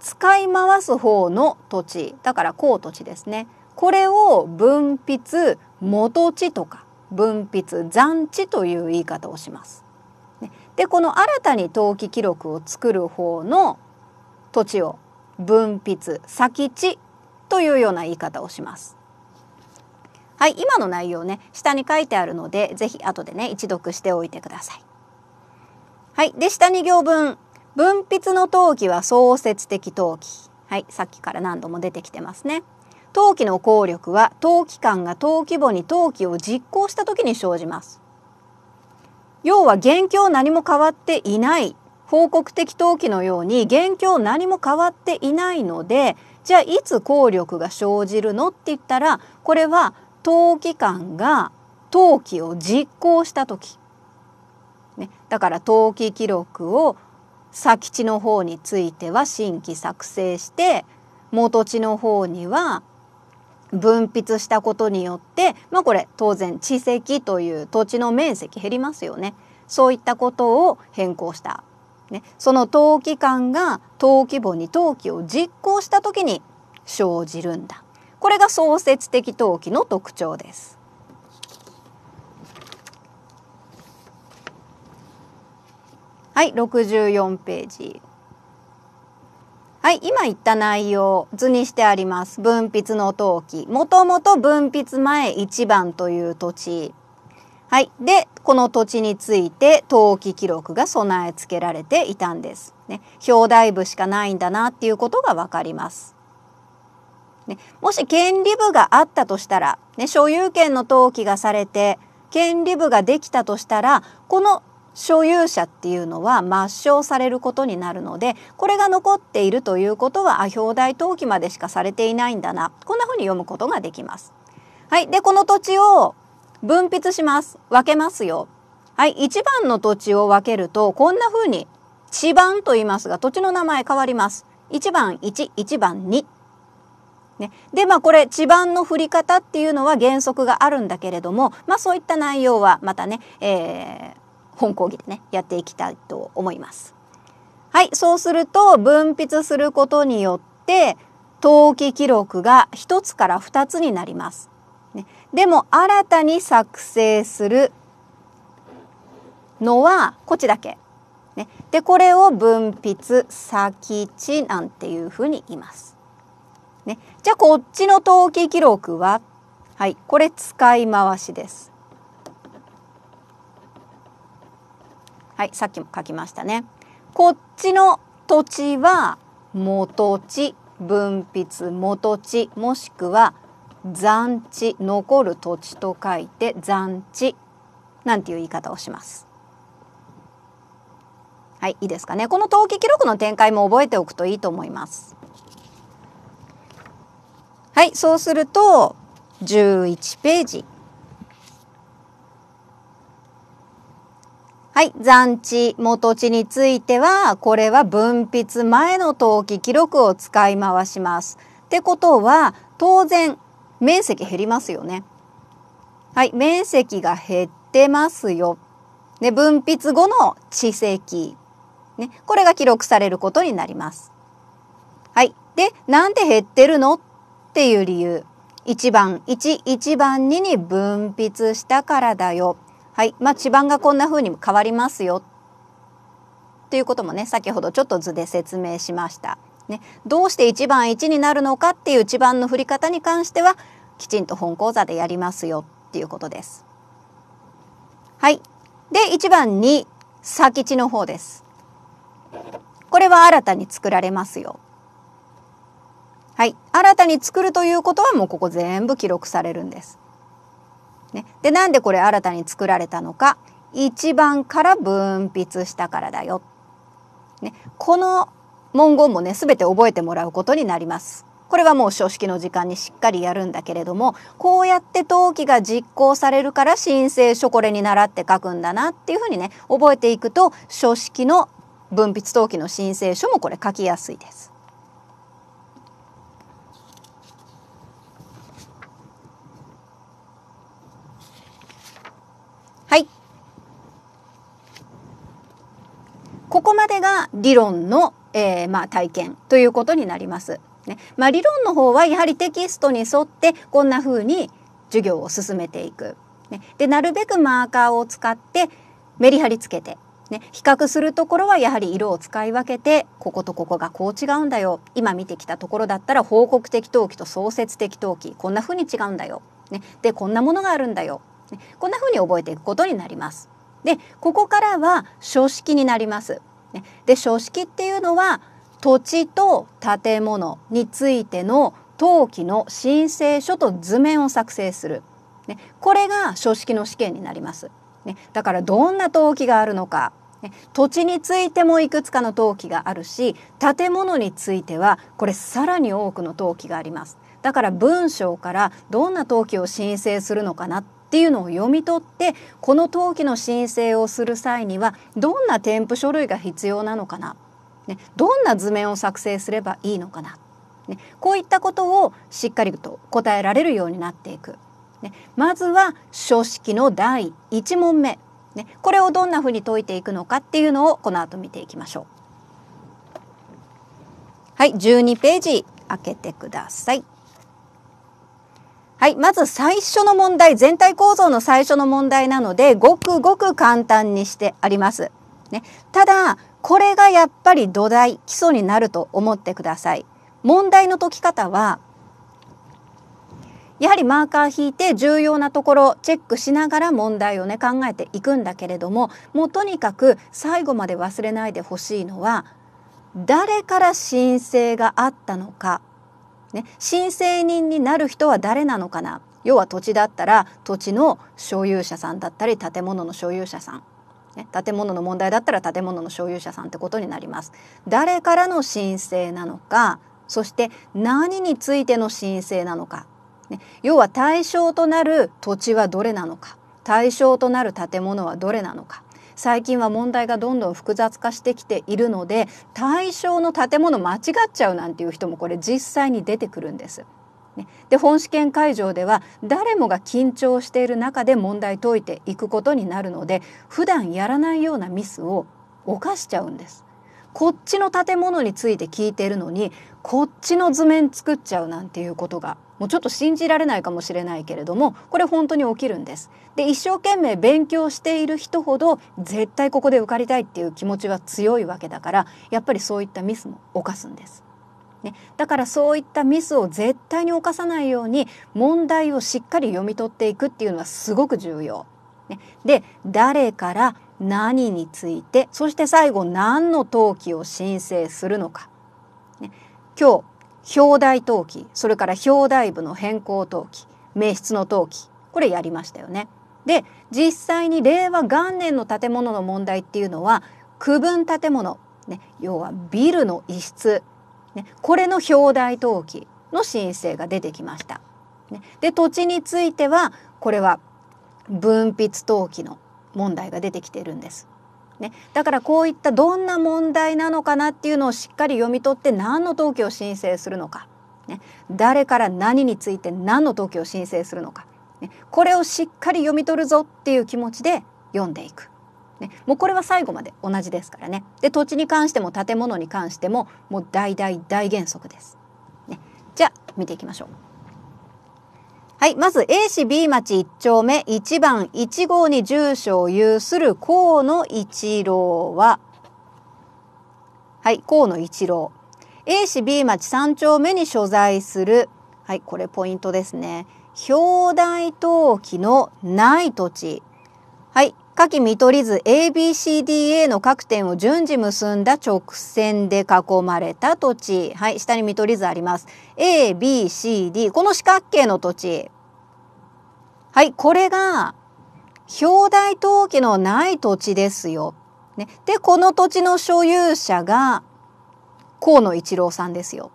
使い回す方の土地だから高土地ですねこれを分泌元地とか分泌残地という言い方をします。でこの新たに登記記録を作る方の土地を分泌先地というような言い方をします。はい今の内容ね下に書いてあるので是非後でね一読しておいてください。はいで下に行文文筆の陶器は創設的陶器はいさっきから何度も出てきてますね。陶器の効力は陶器官が陶器簿に陶器を実行した時に生じます。要は元凶何も変わっていない報告的陶器のように元凶何も変わっていないのでじゃあいつ効力が生じるのって言ったらこれは党機関が登記を実行した時、ね、だから登記記録を佐吉の方については新規作成して元地の方には分泌したことによってまあこれ当然地籍という土地の面積減りますよねそういったことを変更した、ね、その登記官が登記簿に登記を実行した時に生じるんだこれが創設的陶器の特徴です。はい、64ページ。はい、今言った内容図にしてあります。文筆の陶器。もともと文筆前一番という土地。はい。で、この土地について陶器記録が備え付けられていたんです。ね、表題部しかないんだなっていうことがわかります。ね、もし権利部があったとしたら、ね、所有権の登記がされて権利部ができたとしたらこの所有者っていうのは抹消されることになるのでこれが残っているということは表題登記までしかされていないんだなこんな風に読むことができます。はい、でこの土地を分泌します分けますよ。はい、1番の土地を分けるとこんな風に地番と言いますが土地の名前変わります。1番11番2ね、でまあこれ地盤の振り方っていうのは原則があるんだけれども、まあ、そういった内容はまたね、えー、本講義でねやっていきたいと思います。はい、そうすると分泌することによって登記記録が1つから2つになります。ね、でも新たに作成するのはこっちだけ。ね、でこれを分泌先地なんていうふうに言います。ね、じゃあこっちの登記記録は、はい、これ使い回しです。はい、さっきも書きましたね。こっちの土地は元地、分泌元地、もしくは残地、残る土地と書いて残地なんていう言い方をします。はい、いいですかね。この登記記録の展開も覚えておくといいと思います。はい、そうすると、11ページ。はい、残地、元地については、これは分泌前の登記記録を使い回します。ってことは、当然、面積減りますよね。はい、面積が減ってますよ。で、分泌後の地籍。ね、これが記録されることになります。はい。で、なんで減ってるのっっていう理由1番11番2に分泌したからだよ。はい、まあ、地盤がこんな風に変わりますよっていうこともね先ほどちょっと図で説明しました。ね、どうして1番1になるのかっていう地盤の振り方に関してはきちんと本講座でやりますよっていうことです。はい。で1番2佐吉の方です。これは新たに作られますよ。はい、新たに作るということはもうここ全部記録されるんです。ね、でなんでこれ新たに作られたのか1番から分泌したからだよ。ね、この文言もね全て覚えてもらうことになります。これはもう書式の時間にしっかりやるんだけれどもこうやって登記が実行されるから申請書これに習って書くんだなっていうふうにね覚えていくと書式の分泌登記の申請書もこれ書きやすいです。ここまでが理論の、えー、まあ、体験ということになります。ねまあ、理論の方はやはりテキストに沿ってこんな風に授業を進めていく。ね、でなるべくマーカーを使ってメリハリつけて、ね、比較するところはやはり色を使い分けてこことここがこう違うんだよ今見てきたところだったら報告的登記と創設的登記こんなふうに違うんだよ、ね、でこんなものがあるんだよ、ね、こんなふうに覚えていくことになります。でここからは書式になります。で書式っていうのは土地と建物についての登記の申請書と図面を作成する、ね、これが書式の試験になります。ね、だからどんな登記があるのか、ね、土地についてもいくつかの登記があるし建物についてはこれさらに多くの登記があります。だから文章からどんな登記を申請するのかなっていうのを読み取ってこの登記の申請をする際にはどんな添付書類が必要なのかな、ね、どんな図面を作成すればいいのかな、ね、こういったことをしっかりと答えられるようになっていく。ね、まずは書式の第1問目、ね、これをどんなふうに解いていくのかっていうのをこの後見ていきましょう。はい、12ページ開けてください。はい、まず最初の問題、全体構造の最初の問題なので、ごくごく簡単にしてあります。ね、ただ、これがやっぱり土台、基礎になると思ってください。問題の解き方は、やはりマーカー引いて重要なところチェックしながら問題をね考えていくんだけれどももうとにかく最後まで忘れないでほしいのは誰から申請があったのかね、申請人になる人は誰なのかな要は土地だったら土地の所有者さんだったり建物の所有者さん、ね、建物の問題だったら建物の所有者さんってことになります。誰からの申請なのかそして何についての申請なのか、ね、要は対象となる土地はどれなのか対象となる建物はどれなのか最近は問題がどんどん複雑化してきているので対象の建物間違っちゃうなんていう人もこれ実際に出てくるんです。ね、で本試験会場では誰もが緊張している中で問題解いていくことになるので普段やらないようなミスを犯しちゃうんです。こっちの建物について聞いてるのにこっちの図面作っちゃうなんていうことがもうちょっと信じられないかもしれないけれどもこれ本当に起きるんです。で一生懸命勉強している人ほど絶対ここで受かりたいっていう気持ちは強いわけだからやっぱりそういったミスも犯すんです。ね、だからそういったミスを絶対に犯さないように問題をしっかり読み取っていくっていうのはすごく重要。ね、で誰から何についてそして最後何の登記を申請するのか、ね、今日表題登記それから表題部の変更登記名室の登記これやりましたよね。で実際に令和元年の建物の問題っていうのは区分建物、ね、要はビルの一室、ね、これの表題登記の申請が出てきました。ね、で土地についてはこれは分筆登記の問題が出てきてるんです。ね、だからこういったどんな問題なのかなっていうのをしっかり読み取って何の登記を申請するのか、ね、誰から何について何の登記を申請するのか、ね、これをしっかり読み取るぞっていう気持ちで読んでいく。ね、もうこれは最後まで同じですからね。で土地に関しても建物に関してももう大大大原則です。ね、じゃあ見ていきましょう。はい、まず A 市 B 町1丁目1番1号に住所を有する河野一郎は、はい、河野一郎。A 市 B 町3丁目に所在する、はい、これポイントですね。表題登記のない土地。はい、下記見取り図 ABCDA の各点を順次結んだ直線で囲まれた土地。はい、下に見取り図あります。ABCD、この四角形の土地。はい、これが表題登記のない土地ですよ。ね、で、この土地の所有者が河野一郎さんですよ。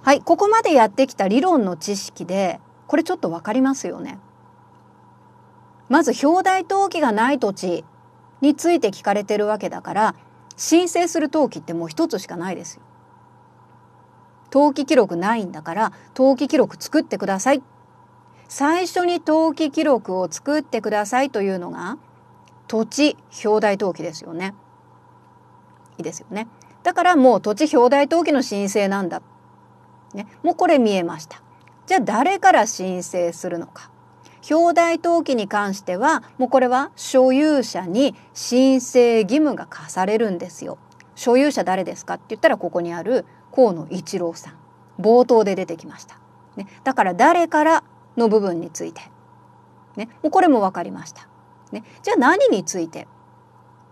はい、ここまでやってきた理論の知識で、これちょっとわかりますよね。まず表題登記がない土地について聞かれてるわけだから申請する登記ってもう一つしかないですよ。登記記録ないんだから登記記録作ってください。最初に登記記録を作ってくださいというのが土地表題登記ですよね。いいですよね。だからもう土地表題登記の申請なんだ。ね、もうこれ見えました。じゃあ誰から申請するのか。兄弟登記に関してはもうこれは所有者に申請義務が課されるんですよ。所有者誰ですかって言ったらここにある河野一郎さん冒頭で出てきました。ね、だから誰からの部分について、ね、もうこれも分かりました。ね、じゃあ何について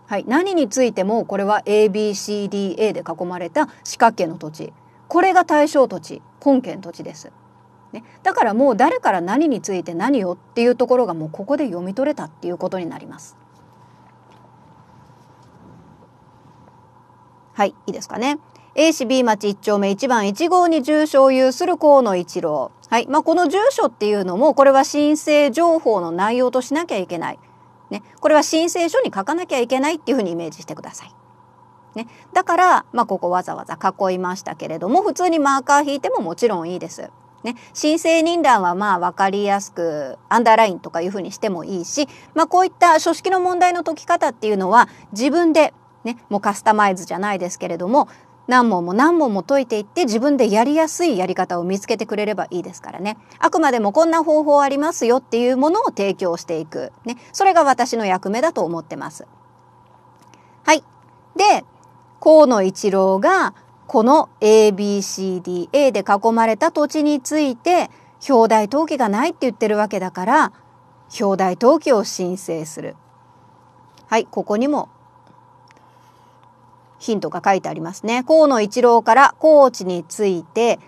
はい、何についてもこれは ABCDA で囲まれた四角形の土地これが対象土地本県土地です。ね、だからもう誰から何について何をっていうところがもうここで読み取れたっていうことになります。はい、いいですかね。A 市 B 町1丁目1番1号に住所を有する河野一郎。はい。まあ、この住所っていうのも、これは申請情報の内容としなきゃいけない。ね。これは申請書に書かなきゃいけないっていうふうにイメージしてください。ね。だから、まあ、ここわざわざ囲いましたけれども、普通にマーカー引いてももちろんいいです。ね、申請人欄はまあ分かりやすくアンダーラインとかいうふうにしてもいいし、まあ、こういった書式の問題の解き方っていうのは自分で、ね、もうカスタマイズじゃないですけれども何問も何問も解いていって自分でやりやすいやり方を見つけてくれればいいですからねあくまでもこんな方法ありますよっていうものを提供していく、ね、それが私の役目だと思ってます。はい、で河野一郎がこの ABCDA で囲まれた土地について表題登記がないって言ってるわけだから表題登記を申請する。はいここにもヒントが書いてありますね。河野一郎から高知について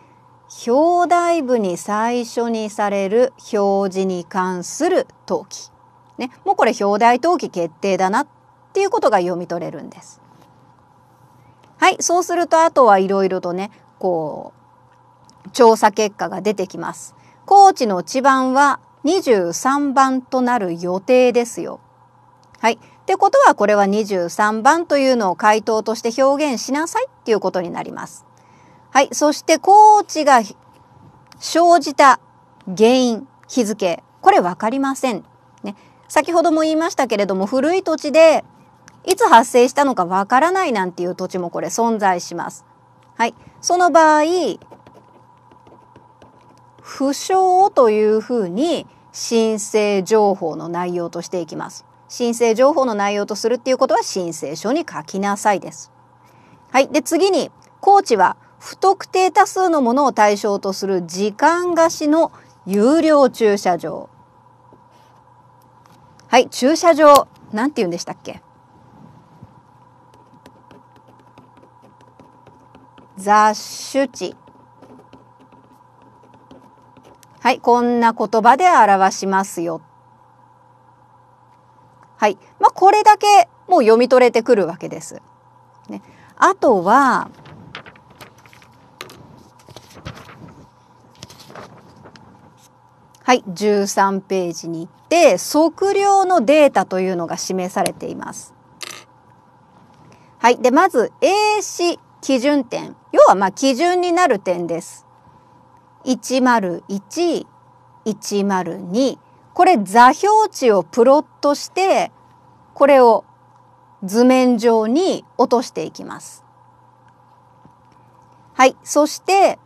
表題部に最初にされる表示に関する登記。ね、もうこれ表題登記決定だなっていうことが読み取れるんです。はい、そうするとあとはいろいろとね、こう、調査結果が出てきます。高知の地盤は23番となる予定ですよ。はい。ってことはこれは23番というのを回答として表現しなさいっていうことになります。はい。そして高知が生じた原因、日付、これ分かりません。ね。先ほども言いましたけれども、古い土地でいつ発生したのかわからないなんていう土地もこれ存在します。はい、その場合不詳というふうに申請情報の内容としていきます。申請情報の内容とするっていうことは申請書に書きなさいです。はい。で、次に、コーチは不特定多数のものを対象とする時間貸しの有料駐車場。はい。駐車場。なんて言うんでしたっけ雑種地はいこんな言葉で表しますよはいまあこれだけもう読み取れてくるわけです。ね、あとははい、13ページに行って測量のデータというのが示されています。はい、でまず A 詞基準点要はまあ基準になる点です。101、102これ座標値をプロットしてこれを図面上に落としていきます。はい、そして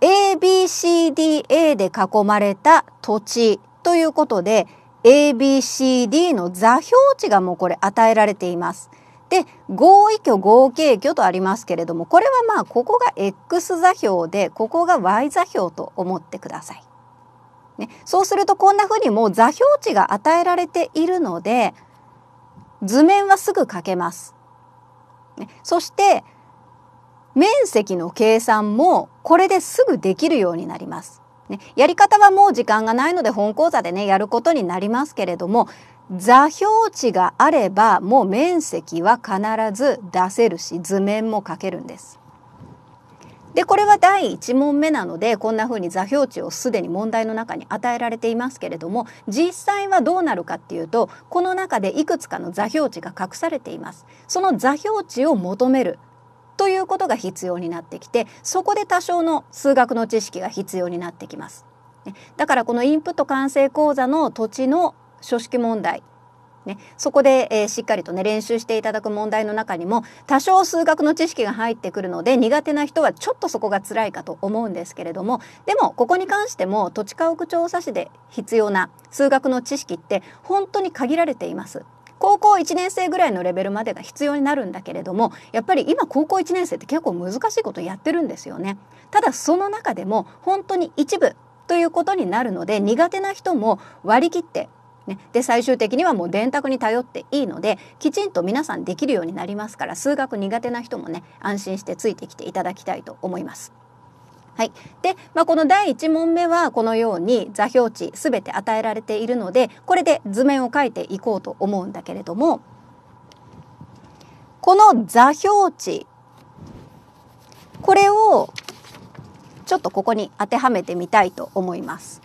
ABCDA で囲まれた土地ということで ABCD の座標値がもうこれ与えられています。で合意挙合計挙とありますけれどもこれはまあここが x 座標でここが y 座標と思ってください。ね、そうするとこんなふうにもう座標値が与えられているので図面はすぐ書けます。ね、そして面積の計算もこれですぐできるようになります。ね、やり方はもう時間がないので本講座でねやることになりますけれども座標値があればもう面積は必ず出せるし図面も書けるんです。でこれは第1問目なのでこんな風に座標値をすでに問題の中に与えられていますけれども実際はどうなるかっていうとこの中でいくつかの座標値が隠されています。その座標値を求めるということが必要になってきてそこで多少の数学の知識が必要になってきます。だからこのインプット完成講座の土地の書式問題ね、そこで、えー、しっかりとね練習していただく問題の中にも多少数学の知識が入ってくるので苦手な人はちょっとそこが辛いかと思うんですけれどもでもここに関しても土地家屋調査士で必要な数学の知識って本当に限られています。高校1年生ぐらいのレベルまでが必要になるんだけれどもやっぱり今高校1年生って結構難しいことやってるんですよね。ただその中でも本当に一部ということになるので苦手な人も割り切ってね、で最終的にはもう電卓に頼っていいのできちんと皆さんできるようになりますから数学苦手な人もね安心してついてきていただきたいと思います。はい、で、まあ、この第1問目はこのように座標値全て与えられているのでこれで図面を書いていこうと思うんだけれどもこの座標値これをちょっとここに当てはめてみたいと思います。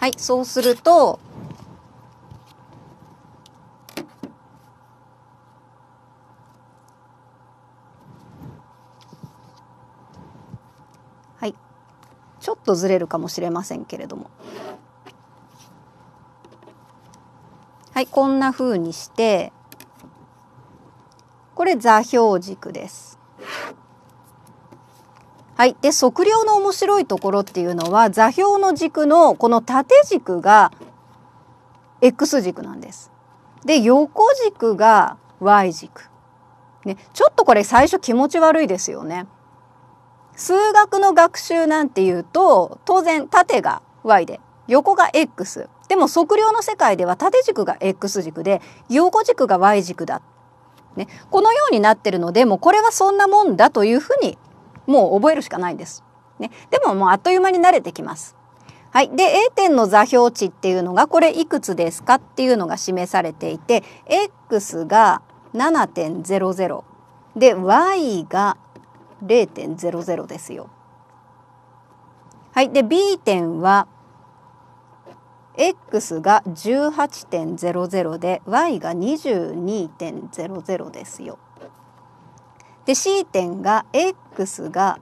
はい、そうすると、はい、ちょっとずれるかもしれませんけれども。はい、こんな風にして、これ座標軸です。はい、で測量の面白いところっていうのは座標の軸のこの縦軸が X 軸なんです。で横軸が Y 軸。ね、ちょっとこれ最初気持ち悪いですよね。数学の学習なんていうと当然縦が Y で横が X。でも測量の世界では縦軸が X 軸で横軸が Y 軸だ。ね、このようになってるのでもうこれはそんなもんだというふうにもう覚えるしかないです。ね、でももうあっという間に慣れてきます。はい、で A 点の座標値っていうのがこれいくつですかっていうのが示されていて x が7.00で y が0.00ですよ。はい、で B 点は x が18.00で y が22.00ですよ。で C 点が x が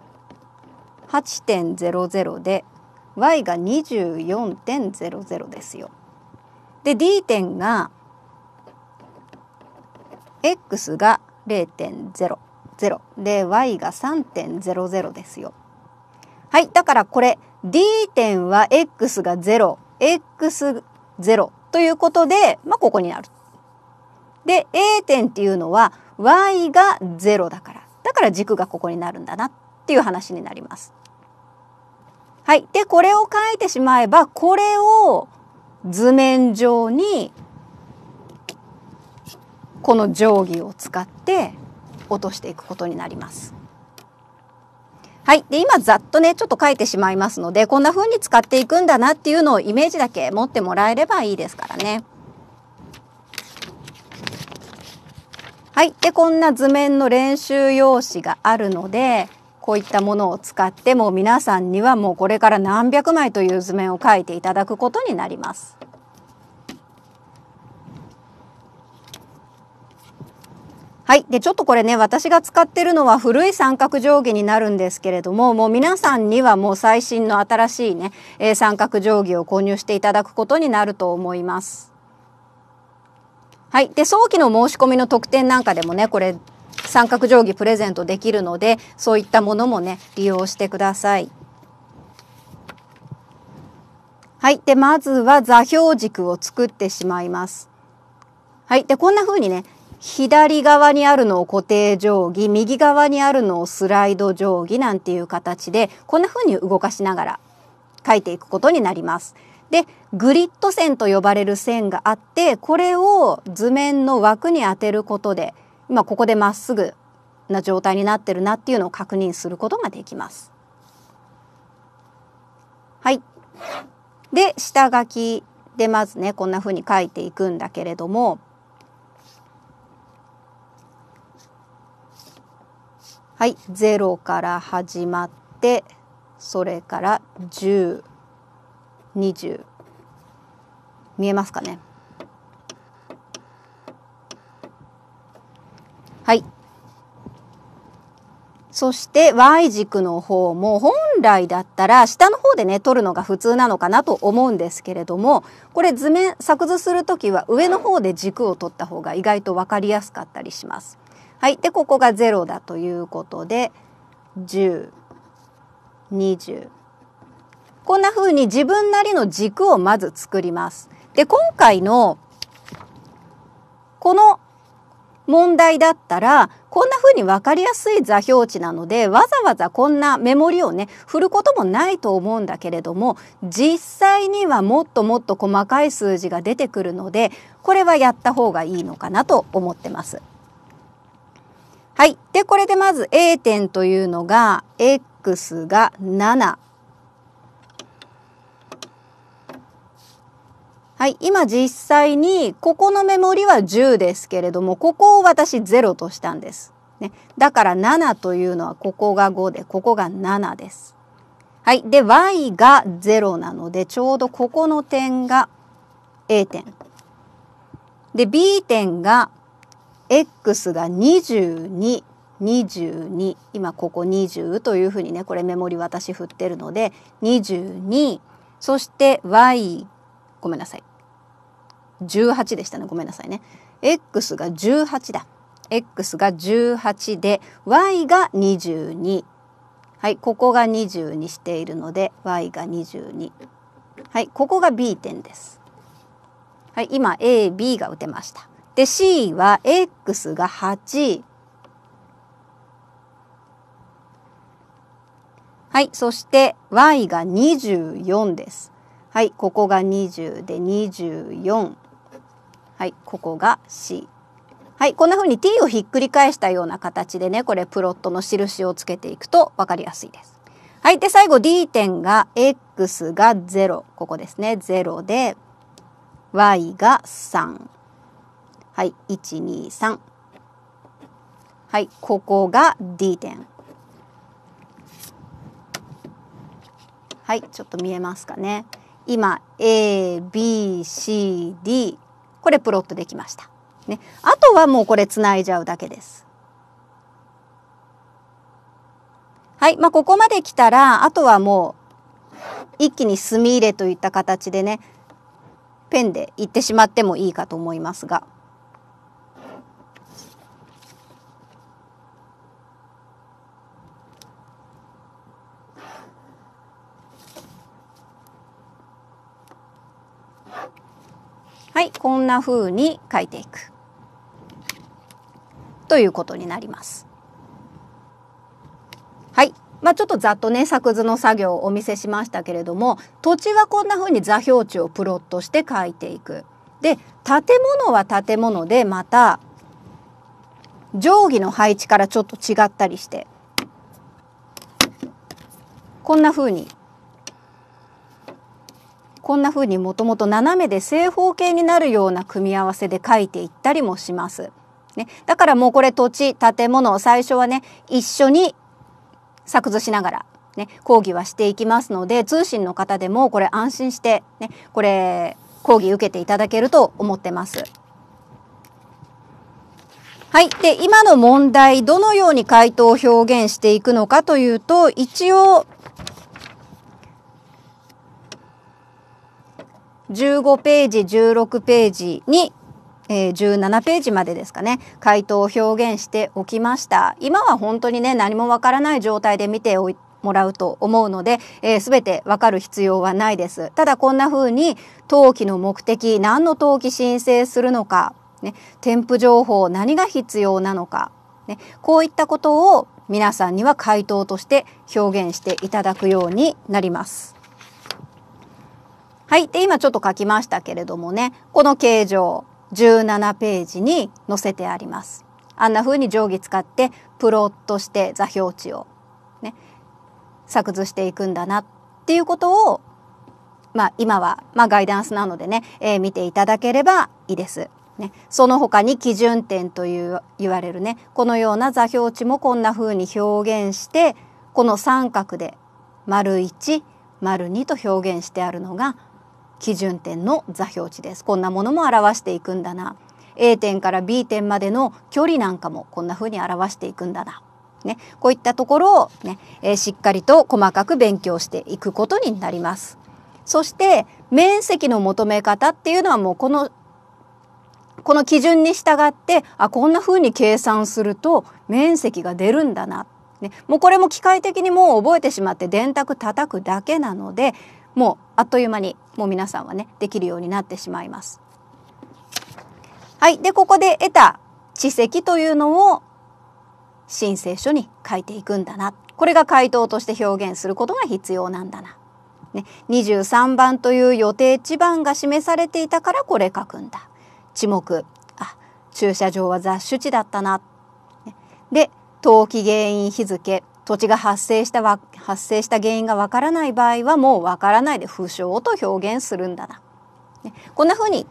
8.00で y が24.00ですよ。で D 点が x が0.00で y が3.00ですよ。はい、だからこれ D 点は x が 0x0 ということで、まあ、ここになる。で A 点っていうのは y が0だから。だから軸がここになるんだなっていう話になります。はい。で、これを書いてしまえば、これを図面上に、この定規を使って落としていくことになります。はい。で、今ざっとね、ちょっと書いてしまいますので、こんな風に使っていくんだなっていうのをイメージだけ持ってもらえればいいですからね。はい。で、こんな図面の練習用紙があるので、こういったものを使っても皆さんにはもうこれから何百枚という図面を描いていただくことになります。はい。で、ちょっとこれね、私が使ってるのは古い三角定規になるんですけれども、もう皆さんにはもう最新の新しいね、え三角定規を購入していただくことになると思います。はい。で、早期の申し込みの特典なんかでもね、これ、三角定規プレゼントできるので、そういったものもね、利用してください。はい。で、まずは座標軸を作ってしまいます。はい。で、こんな風にね、左側にあるのを固定定規、右側にあるのをスライド定規なんていう形で、こんな風に動かしながら書いていくことになります。でグリッド線と呼ばれる線があってこれを図面の枠に当てることで今ここでまっすぐな状態になってるなっていうのを確認することができます。はい、で下書きでまずねこんなふうに書いていくんだけれどもはい0から始まってそれから10。20見えますかねはいそして Y 軸の方も本来だったら下の方でね取るのが普通なのかなと思うんですけれどもこれ図面作図する時は上の方で軸を取った方が意外と分かりやすかったりします。はい、でここが0だということで1020こんな風に自分なりの軸をまず作ります。で今回のこの問題だったらこんな風に分かりやすい座標値なのでわざわざこんなメモリをね振ることもないと思うんだけれども実際にはもっともっと細かい数字が出てくるのでこれはやった方がいいのかなと思ってます。はい。で、これでまず A 点というのが x が7。はい、今実際にここのメモリは10ですけれどもここを私0としたんです。ね、だから7というのはここが5でここが7です。はい、で y が0なのでちょうどここの点が A 点。で B 点が x が22。22今ここ20というふうにねこれメモリ私振ってるので22そして y ごめんなさい18でしたねごめんなさいね x が18だ x が18で y が22はいここが20にしているので y が22はいここが B 点ですはい今 AB が打てましたで C は x が8はいそして y が24ですはいここが20で24はい、ここが C。はい、こんな風に t をひっくり返したような形でね、これプロットの印をつけていくと分かりやすいです。はい、で最後 D 点が x が0、ここですね、0で y が3。はい、1、2、3。はい、ここが D 点。はい、ちょっと見えますかね。今 A、B、C、D これプロットできました。ね、あとはもうこれつないじゃうだけです。はい、まあ、ここまで来たらあとはもう一気に墨入れといった形でねペンでいってしまってもいいかと思いますが。こんな風に書いていくということになります。はい。まあ、ちょっとざっとね作図の作業をお見せしましたけれども土地はこんな風に座標値をプロットして書いていく。で建物は建物でまた定規の配置からちょっと違ったりしてこんな風にこんな風にもともと斜めで正方形になるような組み合わせで書いていったりもします。ね、だからもうこれ土地建物を最初はね一緒に作図しながら、ね、講義はしていきますので通信の方でもこれ安心して、ね、これ講義受けていただけると思ってます。はい。で、今の問題、どのように回答を表現していくのかというと、一応、15ページ16ページにえー、17ページまでですかね回答を表現しておきました今は本当にね何もわからない状態で見ておいもらうと思うので、えー、全てわかる必要はないですただこんな風に登記の目的何の登記申請するのか、ね、添付情報何が必要なのか、ね、こういったことを皆さんには回答として表現していただくようになります。はい。で、今ちょっと書きましたけれどもね、この形状、17ページに載せてあります。あんな風に定規使ってプロットして座標値をね、作図していくんだなっていうことを、まあ今は、まあガイダンスなのでね、えー、見ていただければいいです。ね、その他に基準点という言われるね、このような座標値もこんな風に表現して、この三角で丸1、丸2と表現してあるのが基準点の座標値ですこんなものも表していくんだな A 点から B 点までの距離なんかもこんな風に表していくんだな、ね、こういったところをね、えー、しっかりと細かく勉強していくことになります。そして面積の求め方っていうのはもうこのこの基準に従ってあこんな風に計算すると面積が出るんだな、ね、もうこれも機械的にもう覚えてしまって電卓叩くだけなのでもうあっという間にもう皆さんはねできるようになってしまいます。はい。で、ここで得た知識というのを申請書に書いていくんだな。これが回答として表現することが必要なんだな。ね、23番という予定地番が示されていたからこれ書くんだ。地目。あ、駐車場は雑種地だったな。で、登記原因日付。土地が発生したわ発生した原因がわからない場合はもうわからないで不詳と表現するんだな。ね、こんな風に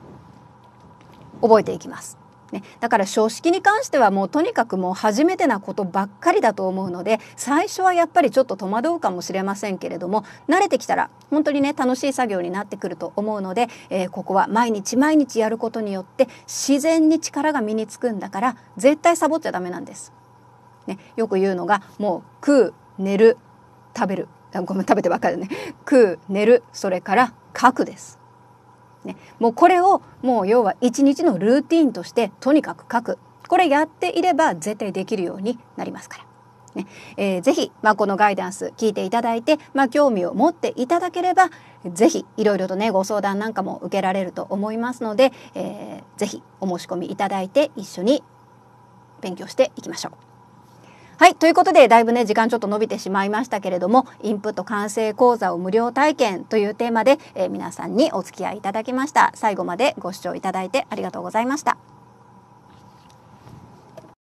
覚えていきます。ね、だから書式に関してはもうとにかくもう初めてなことばっかりだと思うので最初はやっぱりちょっと戸惑うかもしれませんけれども慣れてきたら本当にね楽しい作業になってくると思うので、えー、ここは毎日毎日やることによって自然に力が身につくんだから絶対サボっちゃダメなんです。ね、よく言うのがもう食う寝る食べるごめん食べてばっかりでね食う寝るそれから書くです。ね、もうこれをもう要は一日のルーティンとしてとにかく書くこれやっていれば絶対できるようになりますから。ねえー、ぜひ、まあ、このガイダンス聞いていただいて、まあ、興味を持っていただければぜひいろいろとねご相談なんかも受けられると思いますので、えー、ぜひお申し込みいただいて一緒に勉強していきましょう。はい。ということで、だいぶね、時間ちょっと伸びてしまいましたけれども、インプット完成講座を無料体験というテーマで、えー、皆さんにお付き合いいただきました。最後までご視聴いただいてありがとうございました。